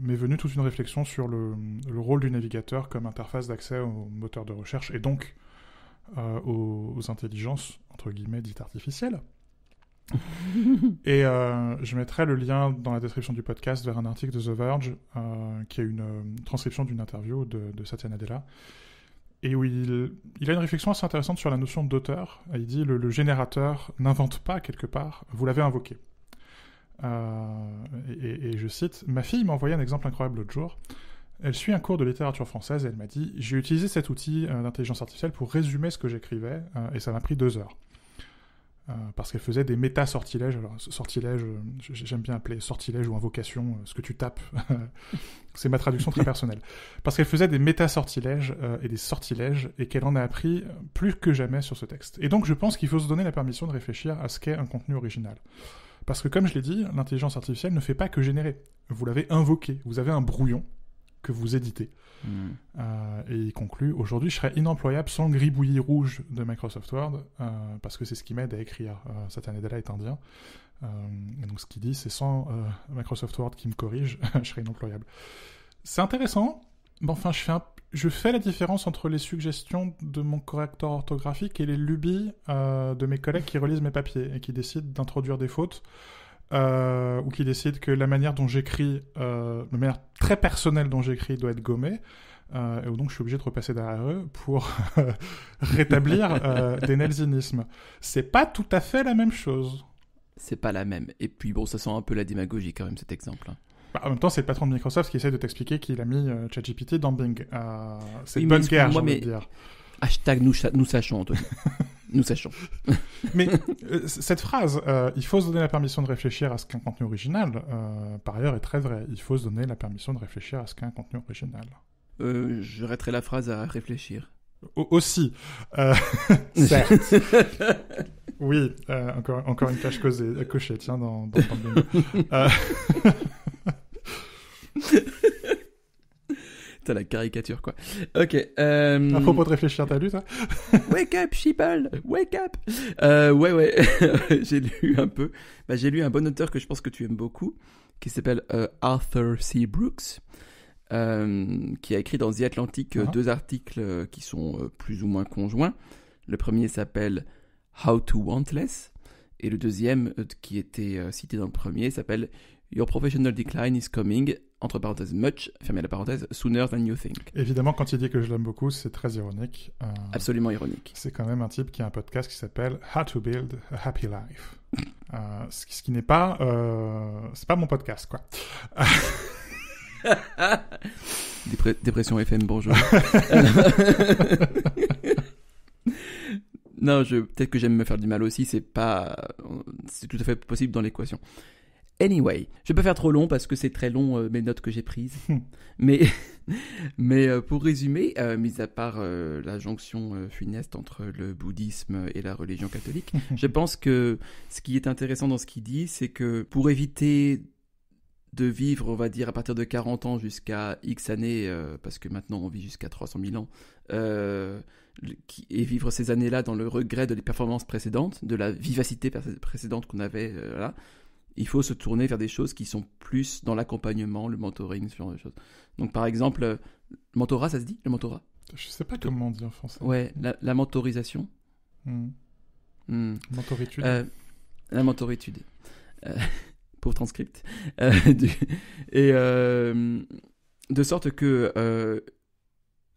m'est venue toute une réflexion sur le, rôle du navigateur comme interface d'accès au moteur de recherche et donc euh, aux, intelligences, entre guillemets, dites artificielles. et euh, je mettrai le lien dans la description du podcast vers un article de The Verge, euh, qui est une, transcription d'une interview de, Satya Nadella, et où il, a une réflexion assez intéressante sur la notion d'auteur. Il dit le, générateur n'invente pas quelque part, vous l'avez invoqué. et, et, je cite, ma fille m'a envoyé un exemple incroyable l'autre jour. Elle suit un cours de littérature française et elle m'a dit J'ai utilisé cet outil euh, d'intelligence artificielle pour résumer ce que j'écrivais euh, et ça m'a pris deux heures. Euh, parce qu'elle faisait des méta-sortilèges. Alors, sortilège, j'aime bien appeler sortilèges ou invocation, ce que tu tapes. C'est ma traduction très personnelle. Parce qu'elle faisait des méta-sortilèges et des sortilèges et qu'elle en a appris plus que jamais sur ce texte. Et donc, je pense qu'il faut se donner la permission de réfléchir à ce qu'est un contenu original. Parce que, comme je l'ai dit, l'intelligence artificielle ne fait pas que générer. Vous l'avez invoqué. Vous avez un brouillon que vous éditez. Hmm. Euh, et il conclut Aujourd'hui, je serais inemployable sans le gribouillis rouge de Microsoft Word, euh, parce que c'est ce qui m'aide à écrire. Euh, là est indien. Euh, et donc, ce qu'il dit, c'est sans Microsoft Word qui me corrige, je serais inemployable. C'est intéressant, mais enfin, je fais, je fais la différence entre les suggestions de mon correcteur orthographique et les lubies de mes collègues qui relisent mes papiers et qui décident d'introduire des fautes. Euh, ou qui décide que la manière dont j'écris, la euh, manière très personnelle dont j'écris, doit être gommée. Euh, et donc je suis obligé de repasser derrière eux pour rétablir des nelsonismes. C'est pas tout à fait la même chose. C'est pas la même. Et puis bon, ça sent un peu la démagogie quand même cet exemple. Hein. Bah, en même temps, c'est le patron de Microsoft qui essaie de t'expliquer qu'il a mis ChatGPT dans Bing. c'est une bonne guerre, je veux dire. Hashtag nous, nous sachons, nous sachons. Mais euh, cette phrase, euh, il faut se donner la permission de réfléchir à ce qu'un contenu original, euh, par ailleurs, est très vrai. Il faut se donner la permission de réfléchir à ce qu'un contenu original. je raterai la phrase à réfléchir. aussi, certes. oui, encore, encore une tâche cochée, tiens, dans, dans, dans à la caricature, quoi. Ok. Euh, à propos de réfléchir, t'as lu ça Wake up, sheeple Wake up euh, Ouais, ouais. j'ai lu un peu. Bah, j'ai lu un bon auteur que je pense que tu aimes beaucoup, qui s'appelle euh, Arthur C. Brooks, qui a écrit dans The Atlantic ah. deux articles qui sont plus ou moins conjoints. Le premier s'appelle How to Want Less, et le deuxième, qui était cité dans le premier, s'appelle Your Professional Decline is Coming entre parenthèses, much, fermez la parenthèse, sooner than you think. Évidemment, quand il dit que je l'aime beaucoup, c'est très ironique. Euh, Absolument ironique. C'est quand même un type qui a un podcast qui s'appelle How to Build a Happy Life. Euh, ce, qui, n'est pas. Euh, c'est pas mon podcast, quoi. Dépression FM, bonjour. non, peut-être que j'aime me faire du mal aussi, c'est pas. C'est tout à fait possible dans l'équation. Anyway, je vais pas faire trop long parce que c'est très long euh, mes notes que j'ai prises. mais mais euh, pour résumer, euh, mis à part la jonction funeste entre le bouddhisme et la religion catholique, je pense que ce qui est intéressant dans ce qu'il dit, c'est que pour éviter de vivre, on va dire, à partir de 40 ans jusqu'à X années, parce que maintenant on vit jusqu'à 300 000 ans, et vivre ces années-là dans le regret de les performances précédentes, de la vivacité précédente qu'on avait là il faut se tourner vers des choses qui sont plus dans l'accompagnement, le mentoring, ce genre de choses. Donc par exemple, euh, mentorat, ça se dit, le mentorat Je ne sais pas comment on dit en français. Ouais, la, mentorisation. Mmh. Hmm. Mentoritude. Euh, la mentoritude. Euh, pour transcript. et de sorte que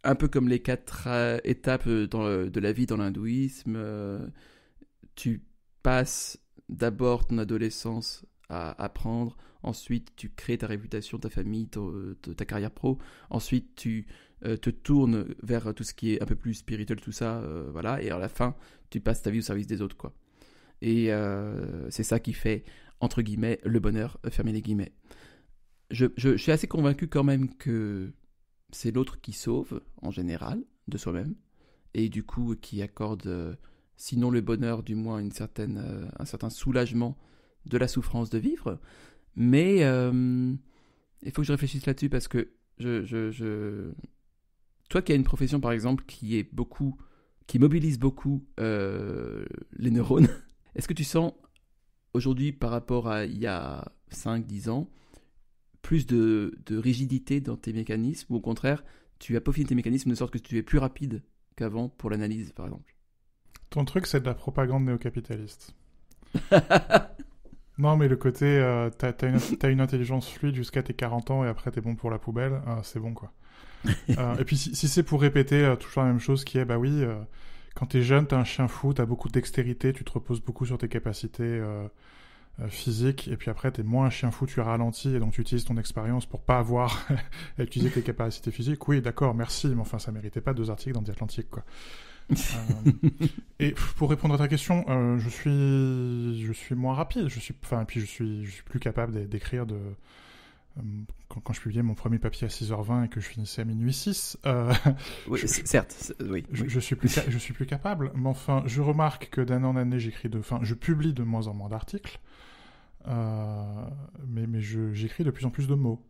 un peu comme les quatre étapes de la vie dans l'hindouisme, tu passes d'abord ton adolescence à apprendre, ensuite tu crées ta réputation, ta famille, ta, carrière pro, ensuite tu euh, te tournes vers tout ce qui est un peu plus spirituel, tout ça, euh, voilà, et à la fin tu passes ta vie au service des autres, quoi. Et euh, c'est ça qui fait, entre guillemets, le bonheur, fermez les guillemets. Je, suis assez convaincu quand même que c'est l'autre qui sauve, en général, de soi-même, et du coup qui accorde, sinon le bonheur, du moins une certaine, un certain soulagement de la souffrance de vivre, mais euh, il faut que je réfléchisse là-dessus parce que je, Toi qui as une profession, par exemple, qui est beaucoup... qui mobilise beaucoup euh, les neurones, est-ce que tu sens aujourd'hui par rapport à il y a 5-10 ans plus de, rigidité dans tes mécanismes ou au contraire tu as peaufiné tes mécanismes de sorte que tu es plus rapide qu'avant pour l'analyse par exemple Ton truc c'est de la propagande néo-capitaliste. néocapitaliste. Non, mais le côté, euh, t'as une, intelligence fluide jusqu'à tes 40 ans et après t'es bon pour la poubelle, euh, c'est bon quoi. Euh, et puis si, c'est pour répéter toujours la même chose qui est, bah oui, quand t'es jeune, t'as un chien fou, t'as beaucoup de dextérité, tu te reposes beaucoup sur tes capacités physiques et puis après t'es moins un chien fou, tu ralentis et donc tu utilises ton expérience pour pas avoir à utiliser tes capacités physiques. Oui, d'accord, merci, mais enfin ça méritait pas deux articles dans The Atlantic quoi. Euh, et pour répondre à ta question, euh, je suis je suis moins rapide. Je suis enfin puis je suis je suis plus capable d'écrire de euh, quand, je publiais mon premier papier à 6h20 et que je finissais à minuit 6, je, certes, oui, je, suis plus je suis plus capable. Mais enfin, je remarque que d'année en année, j'écris de, enfin, je publie de moins en moins d'articles, mais mais j'écris de plus en plus de mots.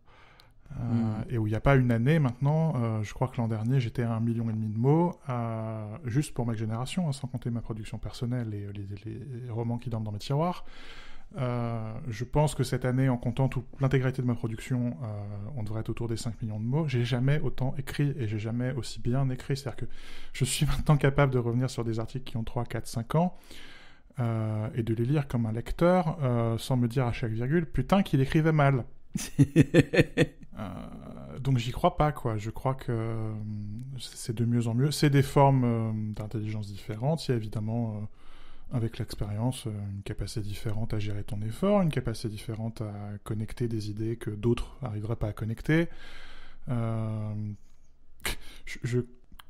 Hmm. Euh, et où il n'y a pas une année maintenant, euh, je crois que l'an dernier j'étais à un million et demi de mots, euh, juste pour ma génération, hein, sans compter ma production personnelle et les, romans qui dorment dans mes tiroirs. je pense que cette année, en comptant toute l'intégralité de ma production, on devrait être autour des 5 millions de mots. J'ai jamais autant écrit et j'ai jamais aussi bien écrit. C'est-à-dire que je suis maintenant capable de revenir sur des articles qui ont 3, 4, 5 ans. et de les lire comme un lecteur sans me dire à chaque virgule putain qu'il écrivait mal. Euh, donc j'y crois pas, quoi. Je crois que euh, c'est de mieux en mieux. C'est des formes euh, d'intelligence différentes. Il y a évidemment, avec l'expérience, une capacité différente à gérer ton effort, une capacité différente à connecter des idées que d'autres n'arriveraient pas à connecter. je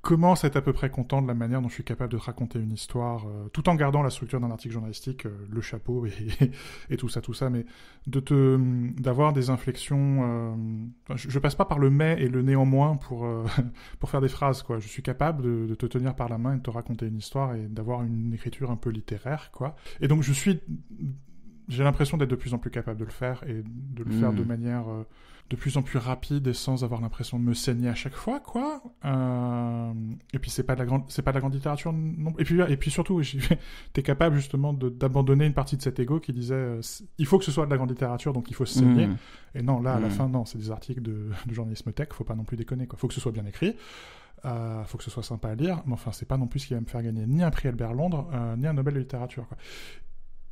Comment à être à peu près content de la manière dont je suis capable de te raconter une histoire, euh, tout en gardant la structure d'un article journalistique, euh, le chapeau et, tout ça, tout ça, mais de te mm, d'avoir des inflexions. Euh, je, passe pas par le mais et le néanmoins pour pour faire des phrases quoi. Je suis capable de, de, te tenir par la main et de te raconter une histoire et d'avoir une écriture un peu littéraire quoi. Et donc je suis j'ai l'impression d'être de plus en plus capable de le faire et de le faire de hmm. manière euh, de plus en plus rapide et sans avoir l'impression de me saigner à chaque fois, quoi. Euh, et puis c'est pas de la grande, c'est pas de la grande littérature non. Et puis et puis surtout, t'es capable justement d'abandonner une partie de cet ego qui disait euh, il faut que ce soit de la grande littérature, donc il faut se hmm. saigner. Et non, là à la hmm. fin, non, c'est des articles de, journalisme tech, faut pas non plus déconner, quoi. Faut que ce soit bien écrit. Euh, faut que ce soit sympa à lire, mais enfin, c'est pas non plus ce qui va me faire gagner ni un prix Albert Londres, ni un Nobel de littérature. Quoi.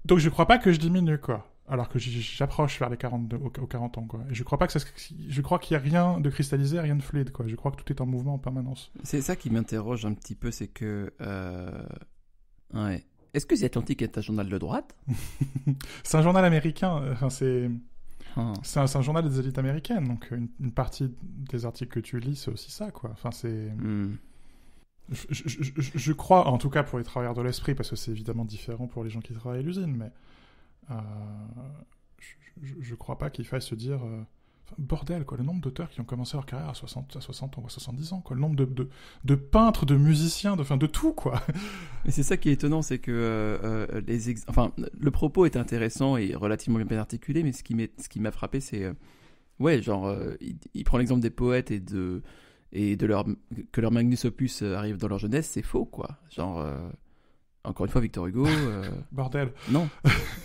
Donc je crois pas que je diminue, quoi. Alors que j'approche vers les 42, 40 ans, quoi. Et je crois pas que ça, je crois qu'il y a rien de cristallisé, rien de fluide, quoi. Je crois que tout est en mouvement en permanence. C'est ça qui m'interroge un petit peu, c'est que, euh, ouais. Est-ce que The Atlantic est un journal de droite C'est un journal américain. Euh, enfin, c'est. Ah. C'est un, journal des élites américaines, donc euh, une, partie des articles que tu lis, c'est aussi ça, quoi. Enfin, c'est. Hmm je, crois, en tout cas pour les travailleurs de l'esprit, parce que c'est évidemment différent pour les gens qui travaillent à l'usine, mais euh, je, ne crois pas qu'il faille se dire euh, bordel quoi, le nombre d'auteurs qui ont commencé leur carrière à 60, à ans ou à 70 ans, quoi, le nombre de, de, peintres, de musiciens, de, enfin, de tout quoi. Mais c'est ça qui est étonnant, c'est que euh, les enfin, le propos est intéressant et relativement bien articulé, mais ce qui m'a frappé, c'est ouais, genre il, prend l'exemple des poètes et de et de leur, que leur magnus opus euh, arrive dans leur jeunesse, c'est faux, quoi. Genre, euh, encore une fois, Victor Hugo. Euh, Bordel. Non.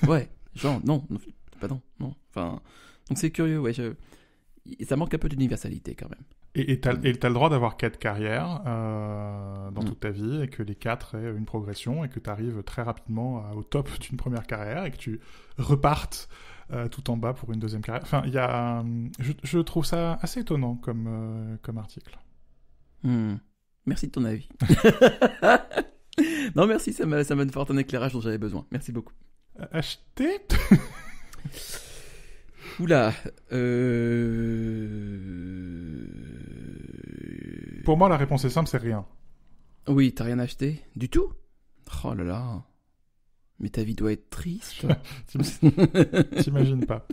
Ouais. Genre, non, non. Pardon. Non. Enfin, donc c'est curieux, ouais. Ça manque un peu d'universalité quand même. Et t'as mm. as, le droit d'avoir quatre carrières dans mm. toute ta vie et que les quatre aient une progression et que tu arrives très rapidement au top d'une première carrière et que tu repartes euh, tout en bas pour une deuxième carrière. Enfin, il y a, euh, je, trouve ça assez étonnant comme, euh, comme article. Hmm. Merci de ton avis. non, merci, ça m'a ça me un éclairage dont j'avais besoin. Merci beaucoup. Acheter Oula. Pour moi, la réponse est simple, c'est rien. Oui, t'as rien acheté Du tout Oh là là. Mais ta vie doit être triste. J'imagine pas.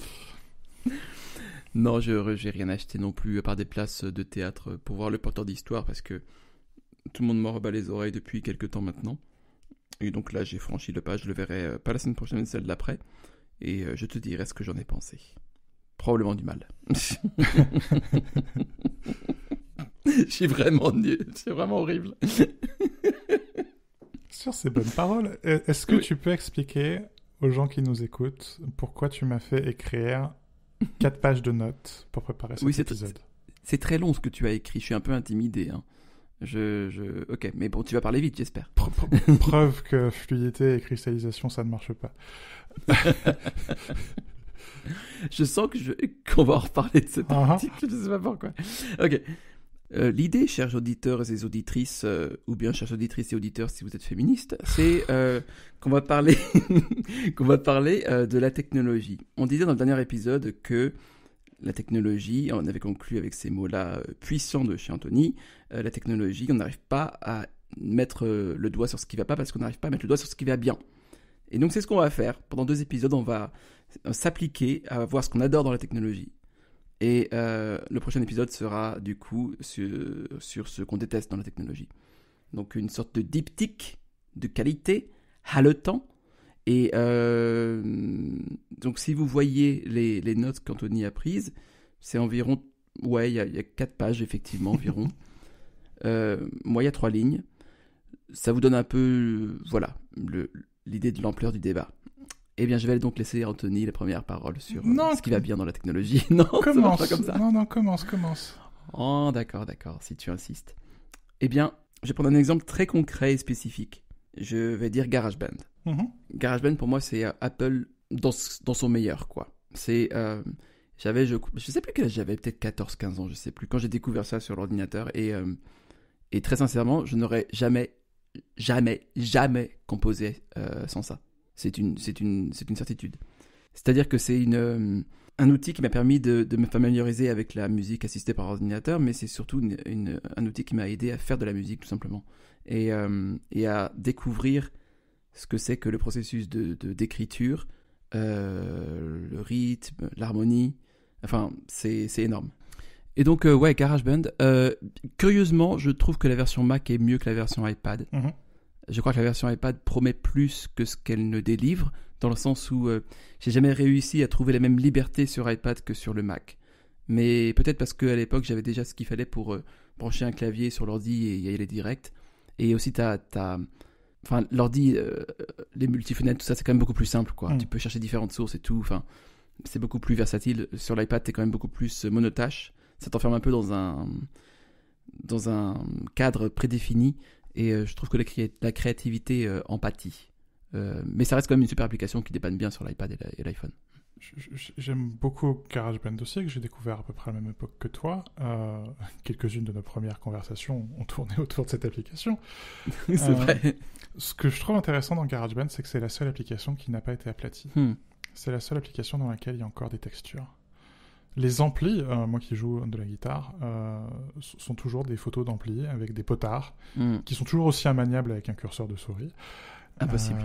Non, je j'ai rien acheté non plus, à part des places de théâtre pour voir le porteur d'histoire, parce que tout le monde m'en rebat les oreilles depuis quelques temps maintenant. Et donc là, j'ai franchi le pas, je le verrai euh, pas la semaine prochaine, mais celle d'après. Et euh, je te dirai ce que j'en ai pensé. Probablement du mal. je suis vraiment nul, c'est vraiment horrible. Sur ces bonnes paroles, e- est-ce que tu peux expliquer aux gens qui nous écoutent pourquoi tu m'as fait écrire quatre pages de notes pour préparer cet oui, c'est très long ce que tu as écrit, je suis un peu intimidé. Hein. Je, Ok, mais bon, tu vas parler vite, j'espère. Preuve que fluidité et cristallisation, ça ne marche pas. je sens que je... qu'on va en reparler de cet uh article, je sais pas pourquoi. Ok, euh, l'idée, chers auditeurs et auditrices, euh, ou bien chers auditrices et auditeurs si vous êtes féministes, c'est euh, qu'on va parler, qu'on va parler de la technologie. On disait dans le dernier épisode que la technologie, on avait conclu avec ces mots-là puissants de chez Anthony, la technologie, on n'arrive pas à mettre le doigt sur ce qui va pas parce qu'on n'arrive pas à mettre le doigt sur ce qui va bien. Et donc c'est ce qu'on va faire. Pendant deux épisodes, on va s'appliquer à voir ce qu'on adore dans la technologie et euh, le prochain épisode sera du coup sur, sur ce qu'on déteste dans la technologie. Donc une sorte de diptyque de qualité, haletant. Et euh, donc si vous voyez les, les notes qu'Anthony a prises, c'est environ... Ouais, il y, a, quatre pages effectivement environ. Euh, moi, il y a trois lignes. Ça vous donne un peu, voilà, l'idée de l'ampleur du débat. Eh bien, je vais donc laisser Anthony les premières parole sur euh, ce qui va bien dans la technologie. non, commence. comme ça. Non, non, commence, commence. Oh, d'accord, d'accord, si tu insistes. Eh bien, je vais prendre un exemple très concret et spécifique. Je vais dire GarageBand. Mhm. GarageBand, pour moi, c'est euh, Apple dans, son meilleur, quoi. C'est. Euh, j'avais, je, je sais plus quel âge j'avais, peut-être 14, 15 ans, je sais plus, quand j'ai découvert ça sur l'ordinateur. Et, et très sincèrement, je n'aurais jamais, jamais, jamais composé sans ça. C'est une, une, une certitude. C'est-à-dire que c'est une euh, un outil qui m'a permis de, me familiariser avec la musique assistée par ordinateur, mais c'est surtout un outil qui m'a aidé à faire de la musique tout simplement et, euh, et à découvrir ce que c'est que le processus de d'écriture, euh, le rythme, l'harmonie. Enfin, c'est énorme. Et donc, ouais, GarageBand. curieusement, je trouve que la version Mac est mieux que la version iPad. Mm-hmm je crois que la version iPad promet plus que ce qu'elle ne délivre, dans le sens où euh, j'ai jamais réussi à trouver la même liberté sur iPad que sur le Mac. Mais peut-être parce qu'à l'époque j'avais déjà ce qu'il fallait pour euh, brancher un clavier sur l'ordi et y aller direct. Et aussi t'as, enfin l'ordi, euh, les multifenêtres, tout ça c'est quand même beaucoup plus simple quoi. Mm. Tu peux chercher différentes sources et tout. Enfin c'est beaucoup plus versatile. Sur l'iPad es quand même beaucoup plus monotache. Ça t'enferme un peu dans un dans un cadre prédéfini et euh, je trouve que la, la créativité euh, empathie. Euh, mais ça reste quand même une super application qui dépanne bien sur l'iPad et l'iPhone. J'aime beaucoup GarageBand aussi, que j'ai découvert à peu près à la même époque que toi. Quelques-unes de nos premières conversations ont tourné autour de cette application. c'est vrai. Ce que je trouve intéressant dans GarageBand, c'est que c'est la seule application qui n'a pas été aplatie. Hmm. C'est la seule application dans laquelle il y a encore des textures. Les amplis, euh, moi qui joue de la guitare, euh, sont toujours des photos d'amplis avec des potards hmm. qui sont toujours aussi immaniables avec un curseur de souris. Impossible.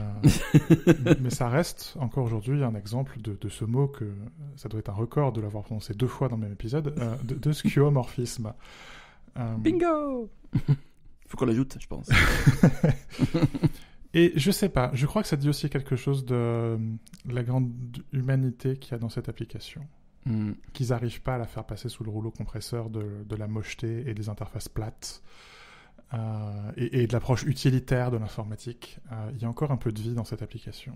Euh, mais ça reste encore aujourd'hui un exemple de, ce mot que ça doit être un record de l'avoir prononcé deux fois dans le même épisode, de, de, skeuomorphisme. Bingo Faut qu'on l'ajoute, je pense. Et je sais pas, je crois que ça dit aussi quelque chose de la grande humanité qu'il y a dans cette application. Hmm. qu'ils n'arrivent pas à la faire passer sous le rouleau compresseur de, la mocheté et des interfaces plates. Euh, et, de l'approche utilitaire de l'informatique. Euh, il y a encore un peu de vie dans cette application.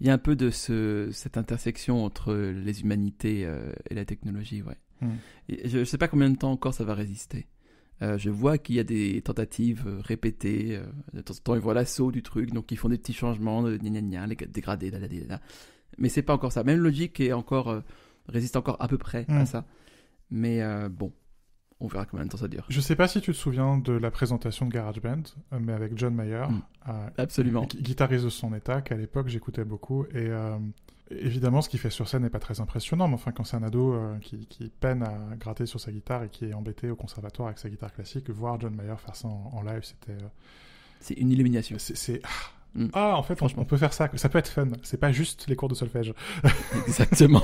Il y a un peu de ce, cette intersection entre les humanités euh, et la technologie, ouais. Hmm. Et je ne sais pas combien de temps encore ça va résister. je vois qu'il y a des tentatives répétées. de temps en temps, ils voient l'assaut du truc, donc ils font des petits changements, de les dégradés, Mais c'est pas encore ça. Même logique est encore résiste encore à peu près à hmm. ça. Mais euh, bon, on verra combien de temps ça dure. Je sais pas si tu te souviens de la présentation de GarageBand, euh, mais avec John Mayer, hmm. euh, absolument, guitariste de son état, qu'à l'époque j'écoutais beaucoup et Évidemment, ce qu'il fait sur scène n'est pas très impressionnant, mais enfin, quand c'est un ado qui, qui, peine à gratter sur sa guitare et qui est embêté au conservatoire avec sa guitare classique, voir John Mayer faire ça en, live, c'était. C'est une illumination. C'est. Ah, Mm. Ah, en fait, Franchement. on peut faire ça. Ça peut être fun. C'est pas juste les cours de solfège. Exactement.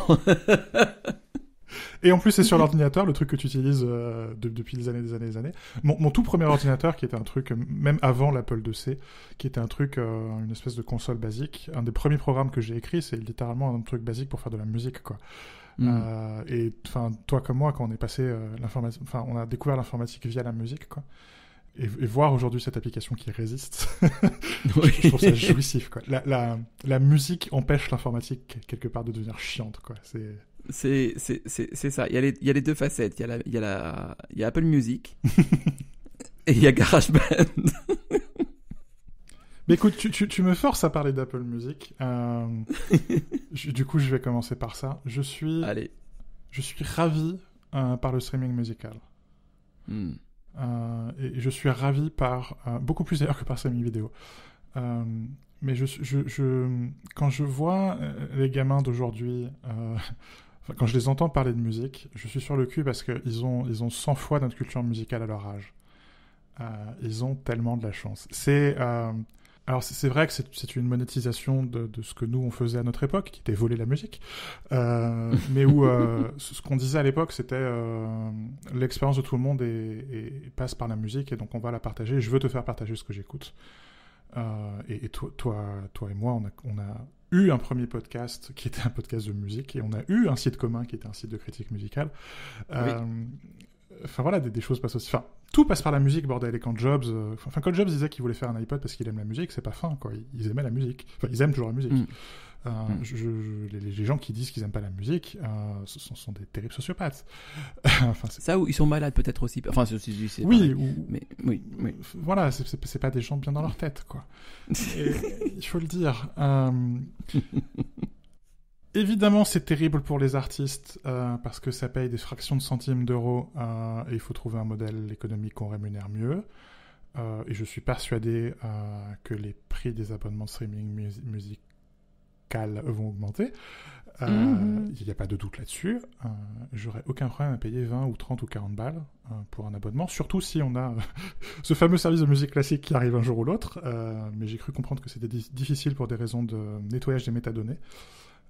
Et en plus, c'est sur l'ordinateur, le truc que tu utilises euh, depuis des années, des années, des années. Mon, tout premier ordinateur, qui était un truc, même avant l'Apple 2C qui était un truc, euh, une espèce de console basique. Un des premiers programmes que j'ai écrit, c'est littéralement un truc basique pour faire de la musique, mm. euh, et enfin, toi comme moi, quand on est passé on a découvert l'informatique via la musique, quoi et, voir aujourd'hui cette application qui résiste, je, trouve ça jouissif. Quoi. La, musique empêche l'informatique quelque part de devenir chiante. Quoi. C'est... C'est, c'est, c'est ça. Il y, a les, il y, a les, deux facettes. Il y a, il y a, il y a Apple Music et il y a GarageBand. Mais écoute, tu, tu, me forces à parler d'Apple Music. Euh, du coup, je vais commencer par ça. Je suis, Je suis ravi euh, par le streaming musical. Mm. Euh, et, je suis ravi par, euh, beaucoup plus d'ailleurs que par mini vidéo. Euh, mais je, je, je, quand je vois les gamins d'aujourd'hui, quand je les entends parler de musique, je suis sur le cul parce qu'ils ont, ils ont 100 fois notre culture musicale à leur âge. ils ont tellement de la chance. C'est alors c'est vrai que c'est une monétisation de, ce que nous on faisait à notre époque, qui était voler la musique, euh, mais où euh, ce, qu'on disait à l'époque c'était euh, l'expérience de tout le monde et, passe par la musique et donc on va la partager. Je veux te faire partager ce que j'écoute. et, toi, toi, et moi, on a, eu un premier podcast qui était un podcast de musique et on a eu un site commun qui était un site de critique musicale enfin voilà, des, choses passent aussi. Enfin, tout passe par la musique, bordel. Et quand Jobs, euh, enfin quand Jobs disait qu'il voulait faire un iPod parce qu'il aime la musique, c'est pas fin, quoi. Ils, aimaient la musique. Enfin, ils aiment toujours la musique. Mm. Euh, mm. je, les, gens qui disent qu'ils aiment pas la musique, euh, ce sont, des terribles sociopathes. enfin, ça ou ils sont malades peut-être aussi. Enfin, c'est, est, oui, mais oui, Voilà, c'est pas des gens bien dans leur tête, quoi. il faut le dire. Évidemment, c'est terrible pour les artistes euh, parce que ça paye des fractions de centimes d'euros euh, et il faut trouver un modèle économique qu'on rémunère mieux. Euh, et je suis persuadé que les prix des abonnements de streaming musical vont augmenter. Mm-hmm. Il n'y a pas de doute là-dessus. J'aurais aucun problème à payer 20 ou 30 ou 40 balles pour un abonnement, surtout si on a ce fameux service de musique classique qui arrive un jour ou l'autre. mais j'ai cru comprendre que c'était difficile pour des raisons de nettoyage des métadonnées.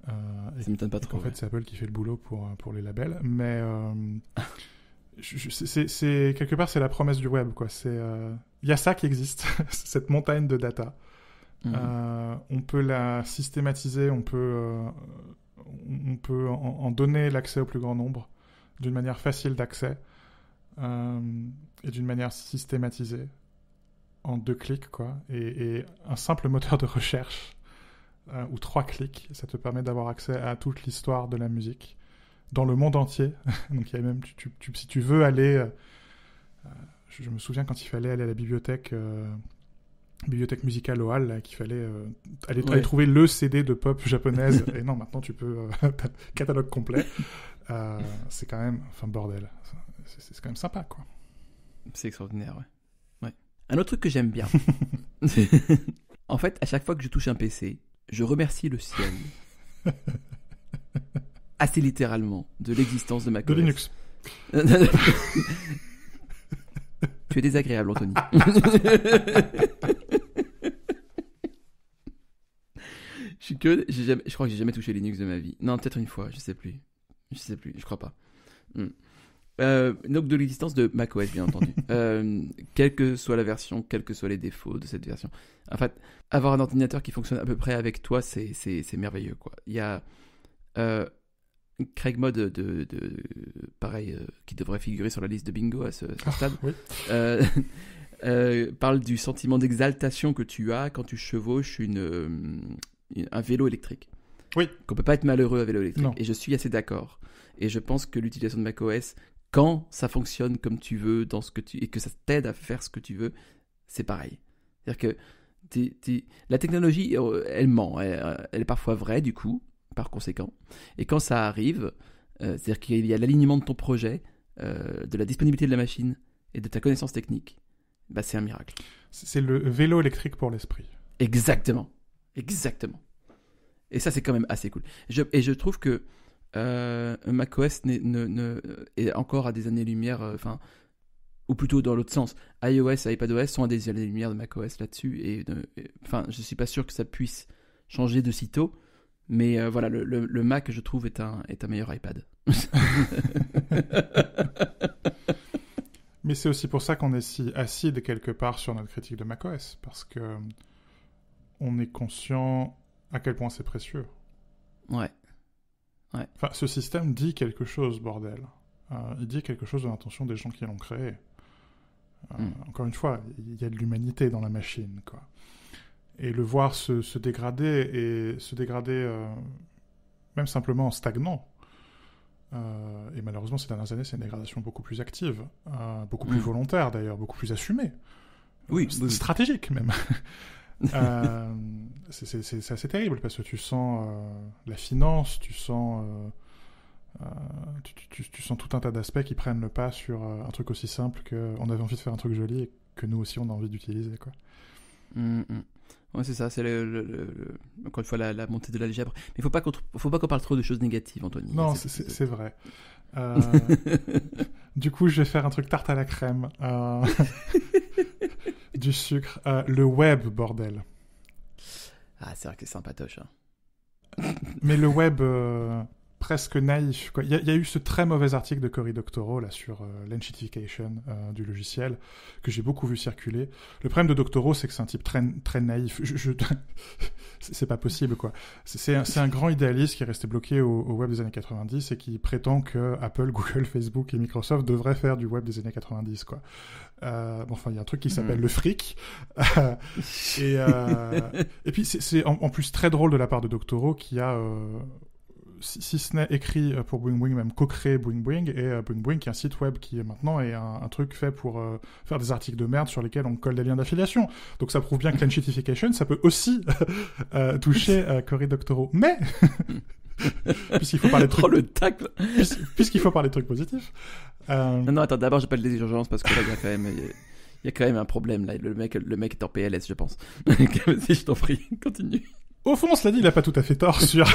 Euh, ça m'étonne pas trop. En fait, c'est Apple qui fait le boulot pour, euh, pour les labels. Mais euh, c'est quelque part, c'est la promesse du web. Il y a ça qui existe, cette montagne de data. Mhm. on peut la systématiser, on peut, on peut en, donner l'accès au plus grand nombre d'une manière facile d'accès et d'une manière systématisée en deux clics quoi. et, un simple moteur de recherche ou trois clics. Ça te permet d'avoir accès à toute l'histoire de la musique dans le monde entier. Donc il y a même, si tu veux aller, euh, euh, je, me souviens quand il fallait aller à la bibliothèque, euh, bibliothèque musicale au Hall, qu'il fallait aller, trouver le CD de pop japonaise. et non, maintenant tu peux catalogue complet. c'est quand même, enfin bordel, c'est quand même sympa quoi. C'est extraordinaire, ouais. Un autre truc que j'aime bien. en fait, à chaque fois que je touche un PC, je remercie le ciel, assez littéralement, de l'existence de ma De Linux. tu es désagréable, Anthony. je suis que, je crois que j'ai jamais touché Linux de ma vie. Non, peut-être une fois, je ne sais plus, je ne sais plus, je crois pas. Hmm donc euh, de l'existence de macOS bien entendu. Euh, quelle que soit la version, quels que soient les défauts de cette version. En fait, avoir un ordinateur qui fonctionne à peu près avec toi, c'est, merveilleux. Quoi. Il y a euh, Craig Mod, de, de, pareil, qui devrait figurer sur la liste de bingo à ce, ah, stade, parle du sentiment d'exaltation que tu as quand tu chevauches une, un vélo électrique. Oui. Qu'on peut pas être malheureux à vélo électrique. Et je suis assez d'accord. Et je pense que l'utilisation de macOS quand ça fonctionne comme tu veux, dans ce que tu, et que ça t'aide à faire ce que tu veux, c'est pareil. C'est-à-dire que la technologie, euh, elle ment, euh, elle, est parfois vraie du coup, par conséquent. Et quand ça arrive, euh, c'est-à-dire qu'il y a l'alignement de ton projet, de la disponibilité de la machine et de ta connaissance technique, bah c'est un miracle. C'est le vélo électrique pour l'esprit. Exactement, exactement. Et ça c'est quand même assez cool. et je trouve que euh, macOS ne, euh, est encore à des années-lumière, euh, enfin, ou plutôt dans l'autre sens, iOS et iPadOS sont à des années-lumière de macOS là-dessus, et enfin, je suis pas sûr que ça puisse changer de sitôt, mais euh, voilà, le, Mac, je trouve, est un, est un meilleur iPad. mais c'est aussi pour ça qu'on est si acide quelque part sur notre critique de macOS, parce que on est conscient à quel point c'est précieux. Ouais. Enfin, ce système dit quelque chose, bordel. Euh, il dit quelque chose de l'intention des gens qui l'ont créé. Euh, hmm. Encore une fois, il y a de l'humanité dans la machine, quoi. Et le voir se, dégrader et se dégrader, euh, même simplement en stagnant. et malheureusement, ces dernières années, c'est une dégradation beaucoup plus active, beaucoup plus hmm. volontaire d'ailleurs, beaucoup plus assumée. oui. stratégique même. Euh, c'est assez terrible parce que tu sens euh, la finance, tu sens, euh, tu, sens tout un tas d'aspects qui prennent le pas sur un truc aussi simple qu'on avait envie de faire un truc joli et que nous aussi on a envie d'utiliser. quoi. Mmh, mmh. c'est ça, c'est le, encore une fois la, montée de l'algèbre. Mais il ne faut pas qu'on parle trop de choses négatives, Anthony. Non, c'est vrai. du coup, je vais faire un truc tarte à la crème. du sucre, le web, bordel. Ah, c'est vrai que c'est sympatoche. Hein. Mais le web, euh, presque naïf. quoi Il y, a eu ce très mauvais article de Cory Doctorow là, sur euh, euh, du logiciel que j'ai beaucoup vu circuler. Le problème de Doctorow, c'est que c'est un type très, très naïf. Je, je... c'est pas possible, quoi. C'est un, un, grand idéaliste qui est resté bloqué au, web des années 90 et qui prétend que Apple, Google, Facebook et Microsoft devraient faire du web des années 90, quoi. Euh, bon, enfin, il y a un truc qui hmm. s'appelle le fric. et, euh, et, puis, c'est en, en, plus très drôle de la part de Doctorow qui a si, ce n'est écrit euh, pour Boing Boing, même co-créé Boing Boing, et euh, Boing Boing qui est un site web qui maintenant est un, un truc fait pour euh, faire des articles de merde sur lesquels on colle des liens d'affiliation. Donc ça prouve bien que l'enchitification, ça peut aussi toucher Cory Doctorow. Mais puisqu'il faut parler de trucs. Oh, le Puisqu'il faut parler trucs positifs. Non, non, attends, d'abord j'appelle les urgences parce que il y a quand même. Il y a quand même un problème là. Le mec, le mec est en PLS, je pense. vas je t'en prie, continue. Au fond, cela dit, il n'a pas tout à fait tort sur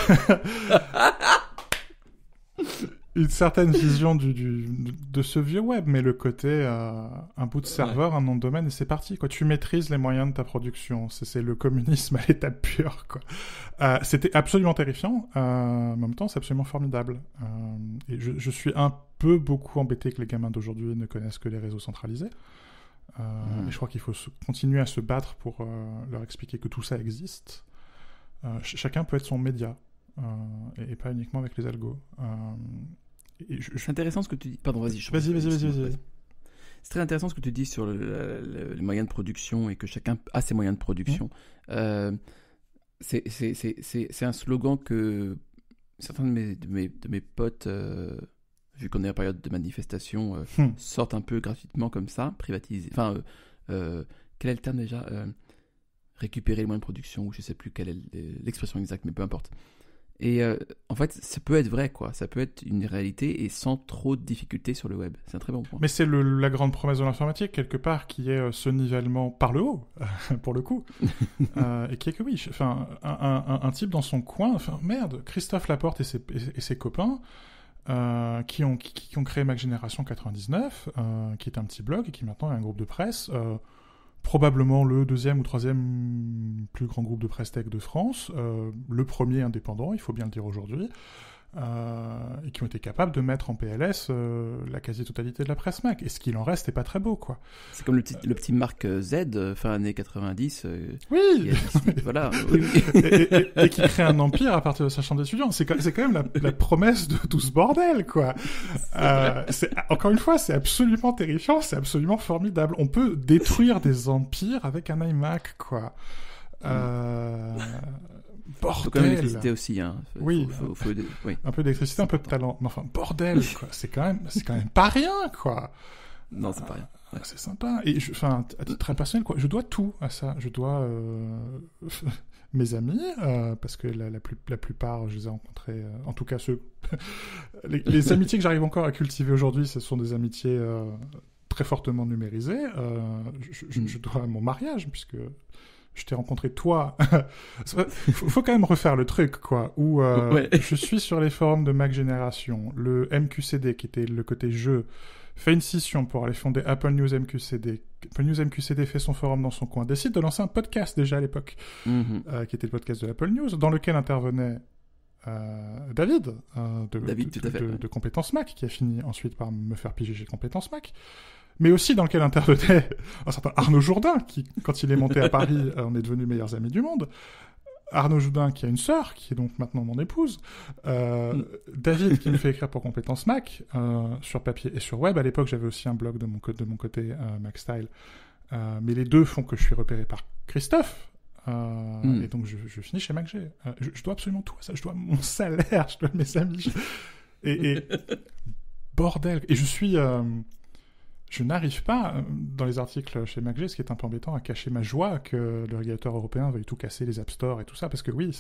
une certaine vision de ce vieux web, mais le côté euh, un bout de serveur, un nom de domaine, et c'est parti. Quoi. Tu maîtrises les moyens de ta production. C'est le communisme à l'étape pure. Euh, c'était absolument terrifiant, euh, en même temps, c'est absolument formidable. et je, suis un peu beaucoup embêté que les gamins d'aujourd'hui ne connaissent que les réseaux centralisés. Mmh. je crois qu'il faut continuer à se battre pour leur expliquer que tout ça existe. Euh, chacun peut être son média, euh, et, pas uniquement avec les algos. Euh, je... C'est intéressant ce que tu dis. Pardon, vas-y. Vas-y, vas-y, vas-y. C'est très intéressant ce que tu dis sur le, les moyens de production et que chacun a ses moyens de production. Mmh. c'est un slogan que certains de mes, de mes, de mes potes, vu qu'on est en période de manifestation, mmh. sortent un peu gratuitement comme ça, privatisés. Enfin, quel est le terme déjà récupérer les moyens de production, ou je sais plus quelle est l'expression exacte, mais peu importe. Et euh, en fait, ça peut être vrai, quoi. Ça peut être une réalité et sans trop de difficultés sur le web. C'est un très bon point. Mais c'est la grande promesse de l'informatique, quelque part, qui est euh, ce nivellement par le haut, pour le coup. Euh, et qui est que oui, enfin, un, un, type dans son coin, enfin, merde, Christophe Laporte et ses, copains, qui, ont, ont créé Mac Génération 99, qui est un petit blog et qui maintenant est un groupe de presse probablement le deuxième ou troisième plus grand groupe de presse tech de France, euh, le premier indépendant, il faut bien le dire aujourd'hui. Euh, et qui ont été capables de mettre en PLS euh, la quasi-totalité de la presse Mac. Et ce qu'il en reste n'est pas très beau, quoi. C'est comme le petit, le euh, Z fin années 90. oui. voilà. et, qui crée un empire à partir de sa chambre d'étudiant. C'est quand, quand même la, promesse de tout ce bordel, quoi. encore une fois, c'est absolument terrifiant, c'est absolument formidable. On peut détruire des empires avec un iMac, quoi. Euh... Mm bordel. Faut quand même l'électricité aussi, hein. oui, Un peu d'électricité, un peu de talent. Mais enfin, bordel, quoi. C'est quand même, c'est quand même pas rien, quoi. Non, c'est pas rien. Ah, c'est sympa. Et je, enfin, à titre personnel, quoi, je dois tout à ça. Je dois euh, mes amis, euh, parce que la, la, plupart, je les ai rencontrés, euh, en tout cas ceux. les, amitiés que j'arrive encore à cultiver aujourd'hui, ce sont des amitiés très fortement numérisées. Je, mm. je, dois à mon mariage, puisque je t'ai rencontré toi. faut, faut quand même refaire le truc, quoi. Où euh, je suis sur les forums de Mac Génération, le MQCD qui était le côté jeu fait une scission pour aller fonder Apple News MQCD. Apple News MQCD fait son forum dans son coin, décide de lancer un podcast déjà à l'époque, mhm. euh, qui était le podcast de Apple News, dans lequel intervenait euh, David, de, de, de, Compétences Mac, qui a fini ensuite par me faire piger chez Compétences Mac mais aussi dans lequel intervenait un certain Arnaud Jourdain, qui, quand il est monté à Paris, euh, on est devenu meilleurs amis du monde. Arnaud Jourdain, qui a une sœur, qui est donc maintenant mon épouse. Euh, mm. David, qui me fait écrire pour Compétences Mac, euh, sur papier et sur web. À l'époque, j'avais aussi un blog de mon, de mon côté, MacStyle. Style. mais les deux font que je suis repéré par Christophe, mm. Et donc, je, finis chez MacG. je, dois absolument tout à ça. Je dois mon salaire, je dois mes amis. Et, bordel. Et je suis je n'arrive pas, euh, dans les articles chez MacG, ce qui est un peu embêtant, à cacher ma joie que le régulateur européen veuille tout casser, les App Store et tout ça, parce que oui,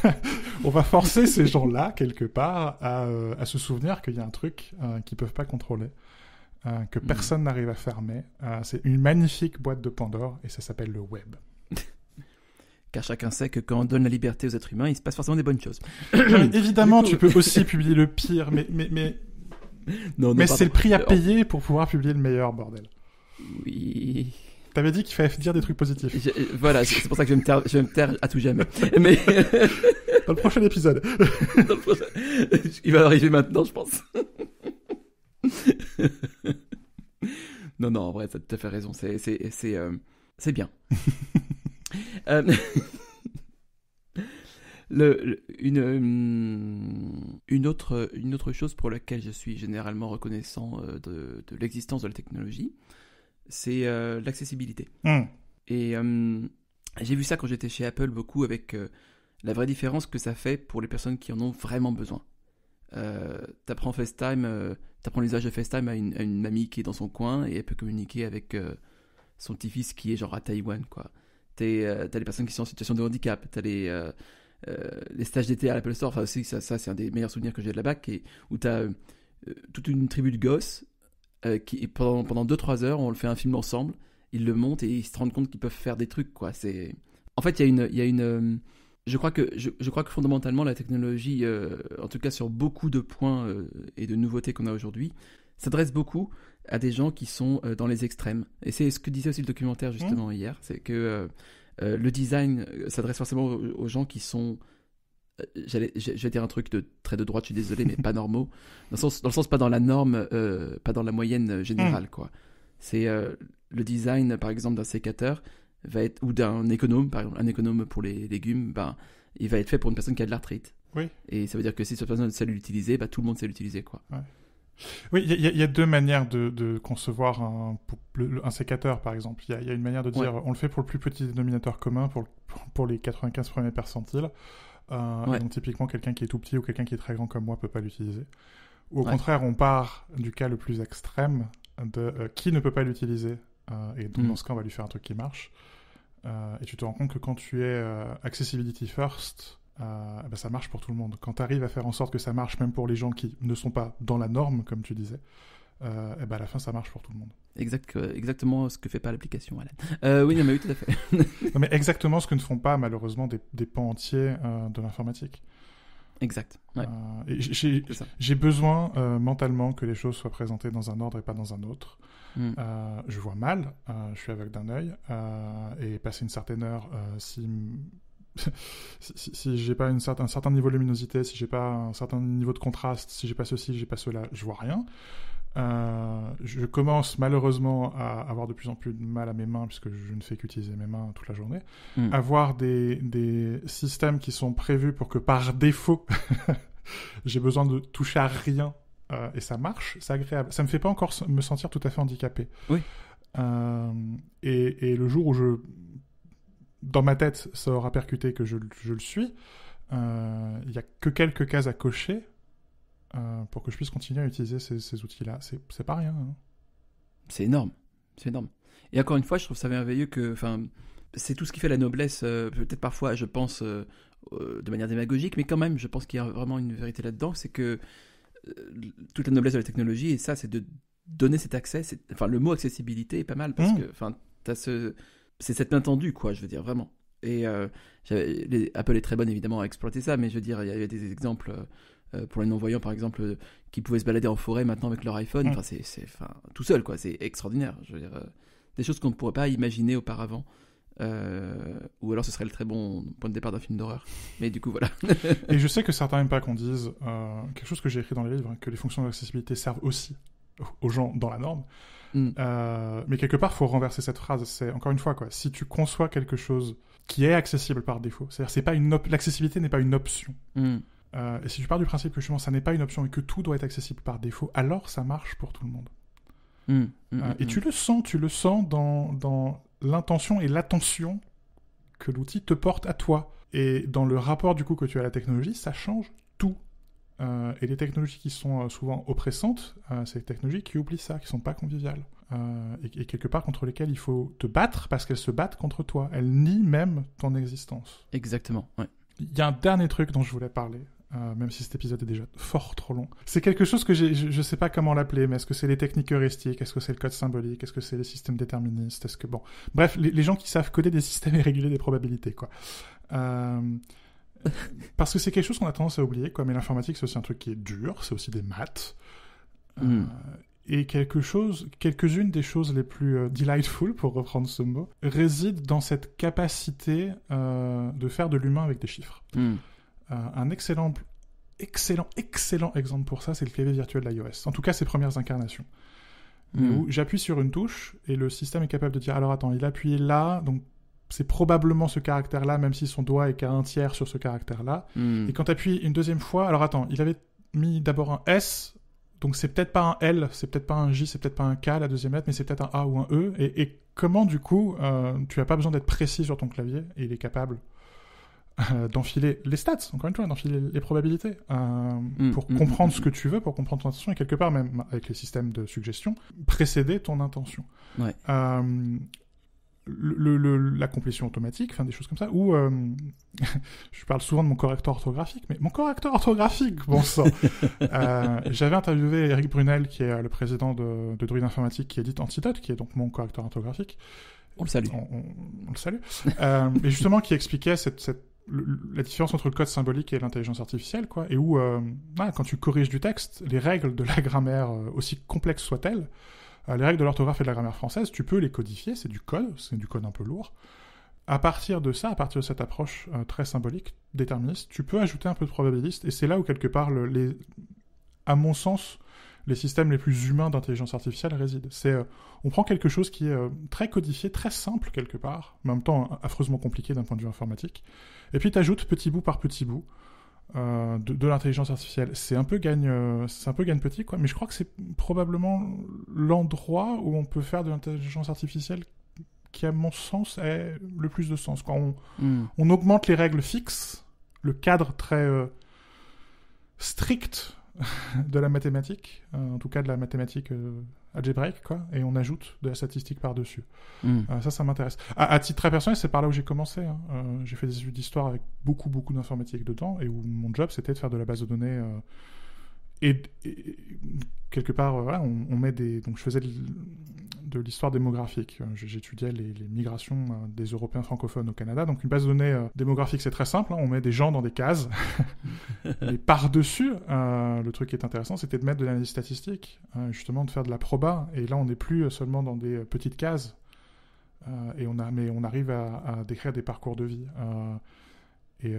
on va forcer ces gens-là, quelque part, à, euh, se souvenir qu'il y a un truc euh, qu'ils ne peuvent pas contrôler, que hmm. personne n'arrive à fermer. c'est une magnifique boîte de Pandore, et ça s'appelle le web. car chacun sait que quand on donne la liberté aux êtres humains, il se passe forcément des bonnes choses. Évidemment, tu peux aussi publier le pire, mais, mais, mais Mais c'est le prix à euh, payer pour pouvoir publier le meilleur, bordel. Oui. T'avais dit qu'il fallait dire des trucs positifs. Euh, voilà, c'est pour ça que je vais me taire, à tout jamais. Mais... Dans le prochain épisode. Il va arriver maintenant, je pense. non, non, en vrai, t'as tout à fait raison. C'est, c'est, c'est euh, bien. euh le, une, euh, une, autre, une autre chose pour laquelle je suis généralement reconnaissant euh, de, l'existence de la technologie, c'est euh, l'accessibilité. Hmm. Et j'ai vu ça quand j'étais chez Apple beaucoup avec la vraie différence que ça fait pour les personnes qui en ont vraiment besoin. t'apprends FaceTime, t'apprends l'usage de FaceTime à une, mamie qui est dans son coin et elle peut communiquer avec son petit-fils qui est genre à Taïwan, quoi. T'as les personnes qui sont en situation de handicap, t'as les euh, les stages d'été à l'Apple Store, ça, c'est un des meilleurs souvenirs que j'ai de la bac, et, où tu as euh, toute une tribu de gosses euh, qui, pendant, pendant 2-3 heures, on le fait un film ensemble, ils le montent et ils se rendent compte qu'ils peuvent faire des trucs, quoi. En fait, il y a une... Y a une je crois que je, crois que fondamentalement la technologie, en tout cas sur beaucoup de points et de nouveautés qu'on a aujourd'hui, s'adresse beaucoup à des gens qui sont dans les extrêmes. Et c'est ce que disait aussi le documentaire mmh. justement hier, c'est que euh, le design euh, s'adresse forcément aux, gens qui sont euh, je vais dire un truc de très de droite, je suis désolé, mais pas normaux. Dans le sens, dans le sens pas dans la norme, pas dans la moyenne générale, mm. quoi. C'est le design, par exemple, d'un sécateur va être ou d'un économe, par exemple, un économe pour les légumes, ben, il va être fait pour une personne qui a de l'arthrite. Oui. Et ça veut dire que si cette personne sait l'utiliser, ben, tout le monde sait l'utiliser, quoi. Oui, il y, a deux manières de, concevoir un, sécateur, par exemple. Il y, a une manière de dire on le fait pour le plus petit dénominateur commun, pour, les 95 premiers percentiles. Euh, donc typiquement, quelqu'un qui est tout petit ou quelqu'un qui est très grand comme moi peut pas l'utiliser. Ou au contraire, on part du cas le plus extrême de euh, qui ne peut pas l'utiliser. Euh, et donc mm. dans ce cas, on va lui faire un truc qui marche. et tu te rends compte que quand tu es accessibility first, euh, eh ben ça marche pour tout le monde. Quand tu arrives à faire en sorte que ça marche même pour les gens qui ne sont pas dans la norme, comme tu disais, euh, eh ben à la fin, ça marche pour tout le monde. Exact, euh, exactement ce que fait pas l'application, Alain. oui, mais tout à fait. mais exactement ce que ne font pas, malheureusement, des, pans entiers de l'informatique. Exact. J'ai besoin mentalement que les choses soient présentées dans un ordre et pas dans un autre. Hmm. je vois mal, je suis aveugle d'un œil, et passer une certaine heure, si si, si j'ai pas une un certain niveau de luminosité, si j'ai pas un certain niveau de contraste, si j'ai pas ceci, j'ai pas cela, je vois rien. Euh, je commence malheureusement à avoir de plus en plus de mal à mes mains, puisque je ne fais qu'utiliser mes mains toute la journée, avoir hmm. des, des, systèmes qui sont prévus pour que par défaut, j'ai besoin de toucher à rien euh, et ça marche, c'est agréable. Ça me fait pas encore me sentir tout à fait handicapé. Oui. Euh, et, et, le jour où je dans ma tête, ça aura percuté que je, le suis. Euh, il n'y a que quelques cases à cocher euh, pour que je puisse continuer à utiliser ces, outils-là. C'est pas rien. Hein. C'est énorme. C'est énorme. Et encore une fois, je trouve ça merveilleux que. Enfin, c'est tout ce qui fait la noblesse, euh, peut-être parfois, je pense, de manière démagogique, mais quand même, je pense qu'il y a vraiment une vérité là-dedans. C'est que toute la noblesse de la technologie, et ça, c'est de donner cet accès. Enfin, le mot accessibilité est pas mal parce mmh. que. Enfin, as ce c'est cette main tendue, quoi, je veux dire, vraiment. Et euh, les, Apple est très bonne, évidemment, à exploiter ça, mais je veux dire, il y avait des exemples euh, euh, pour les non-voyants, par exemple, qui pouvaient se balader en forêt maintenant avec leur iPhone, mm. enfin, c'est, c'est, tout seul, quoi, c'est extraordinaire. Je veux dire, des choses qu'on ne pourrait pas imaginer auparavant. ou alors ce serait le très bon point de départ d'un film d'horreur. Mais du coup, voilà. et je sais que certains n'aiment pas qu'on dise quelque chose que j'ai écrit dans les livres, hein, que les fonctions d'accessibilité servent aussi aux gens dans la norme. Mm. Euh, mais quelque part, faut renverser cette phrase. C'est encore une fois quoi. Si tu conçois quelque chose qui est accessible par défaut, c'est-à-dire c'est pas une l'accessibilité n'est pas une option. Mm. Euh, et si tu pars du principe que justement ça n'est pas une option et que tout doit être accessible par défaut, alors ça marche pour tout le monde. Mm. Euh, et tu le sens, tu le sens dans, dans l'intention et l'attention que l'outil te porte à toi. Et dans le rapport du coup que tu as à la technologie, ça change tout. Euh, et les technologies qui sont euh, souvent oppressantes, euh, c'est les technologies qui oublient ça, qui sont pas conviviales. et, quelque part contre lesquelles il faut te battre parce qu'elles se battent contre toi. Elles nient même ton existence. Exactement, ouais. Il y a un dernier truc dont je voulais parler. même si cet épisode est déjà fort trop long. C'est quelque chose que je, ne sais pas comment l'appeler, mais est-ce que c'est les techniques heuristiques, est-ce que c'est le code symbolique, est-ce que c'est les systèmes déterministes, est-ce que bon, bref, les, les, gens qui savent coder des systèmes et réguler des probabilités, quoi. Euh, Parce que c'est quelque chose qu'on a tendance à oublier, quoi. Mais l'informatique, c'est aussi un truc qui est dur, c'est aussi des maths. Euh, hmm. et quelque chose, quelques-unes des choses les plus euh, delightful, pour reprendre ce mot, résident dans cette capacité euh, de faire de l'humain avec des chiffres. Hmm. un excellent, excellent, excellent exemple pour ça, c'est le clavier virtuel de l'iOS. En tout cas, ses premières incarnations. Hmm. Où j'appuie sur une touche et le système est capable de dire alors attends, il appuyé là, donc c'est probablement ce caractère-là, même si son doigt est qu'à un tiers sur ce caractère-là. Hmm. Et quand tu appuies une deuxième fois, alors attends, il avait mis d'abord un S, donc c'est peut-être pas un L, c'est peut-être pas un J, c'est peut-être pas un K la deuxième lettre, mais c'est peut-être un A ou un E. Et, comment du coup, euh, tu n'as pas besoin d'être précis sur ton clavier et il est capable euh, d'enfiler les stats, encore une fois, d'enfiler les probabilités euh, hmm. pour hmm. comprendre ce que tu veux, pour comprendre ton intention et quelque part même avec les systèmes de suggestion, précéder ton intention. Ouais le, la complétion automatique, enfin des choses comme ça, ou euh, je parle souvent de mon correcteur orthographique, mais mon correcteur orthographique, bon sang euh, J'avais interviewé Eric Brunel, qui est euh, le président de, de Druid Informatique, qui édite Antidote, qui est donc mon correcteur orthographique. On le salue. On, le salue. euh, et justement, qui expliquait cette, cette, la différence entre le code symbolique et l'intelligence artificielle, quoi, et où, euh, ah, quand tu corriges du texte, les règles de la grammaire, aussi complexes soient-elles, euh, les règles de l'orthographe et de la grammaire française, tu peux les codifier, c'est du code, c'est du code un peu lourd. À partir de ça, à partir de cette approche euh, très symbolique, déterministe, tu peux ajouter un peu de probabiliste, et c'est là où quelque part, les, à mon sens, les systèmes les plus humains d'intelligence artificielle résident. C'est, euh, on prend quelque chose qui est très codifié, très simple quelque part, mais en même temps affreusement compliqué d'un point de vue informatique, et puis tu ajoutes petit bout par petit bout euh, de, l'intelligence artificielle. C'est un peu gagne, euh, c'est un peu gagne petit, quoi. Mais je crois que c'est probablement l'endroit où on peut faire de l'intelligence artificielle qui, à mon sens, est le plus de sens. Quand hmm. on, augmente les règles fixes, le cadre très euh, strict de la mathématique, en tout cas de la mathématique algébrique, quoi, et on ajoute de la statistique par-dessus. Hmm. Euh, ça, ça m'intéresse. À, titre très personnel, c'est par là où j'ai commencé. Hein. Euh, j'ai fait des études d'histoire avec beaucoup, beaucoup d'informatique dedans, et où mon job, c'était de faire de la base de données. Euh, et, quelque part, on, met des. Donc, je faisais de l'histoire démographique. Euh, j'étudiais les, migrations euh, des Européens francophones au Canada. Donc une base de données euh, démographique, c'est très simple. Hein. on met des gens dans des cases. Et par-dessus, le truc qui est intéressant, c'était de mettre de l'analyse statistique, justement de faire de la proba. Et là, on n'est plus seulement dans des petites cases. et on, a, mais on arrive à, décrire des parcours de vie. et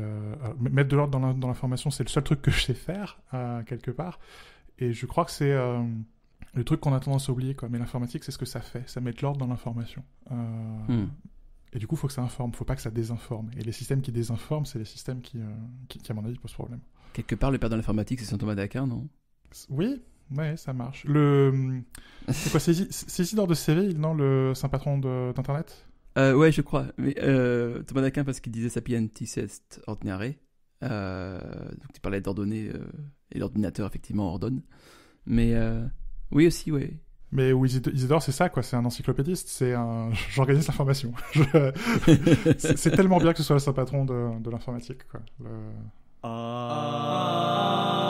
mettre de l'ordre dans l'information, c'est le seul truc que je sais faire, quelque part. Et je crois que c'est le truc qu'on a tendance à oublier, quoi. Mais l'informatique, c'est ce que ça fait. Ça met de l'ordre dans l'information. Euh, hmm. Et du coup, il faut que ça informe, faut pas que ça désinforme. Et les systèmes qui désinforment, c'est les systèmes qui, euh, qui, à mon avis, posent problème. Quelque part, le père de l'informatique, c'est son Thomas d'Aquin, non Oui, ouais, ça marche. Le. c'est quoi, c'est Isidore de Séville, non Le saint patron d'Internet euh, Ouais, je crois. Mais, euh, Thomas d'Aquin, parce qu'il disait sapientis est ordinare. donc, tu parlais d'ordonner, et l'ordinateur, effectivement, ordonne. Mais. Oui, aussi, oui. Mais où Isidore, c'est ça, quoi. C'est un encyclopédiste. C'est un. J'organise l'information. c'est tellement bien que ce soit le patron de, de l'informatique, quoi. Ah.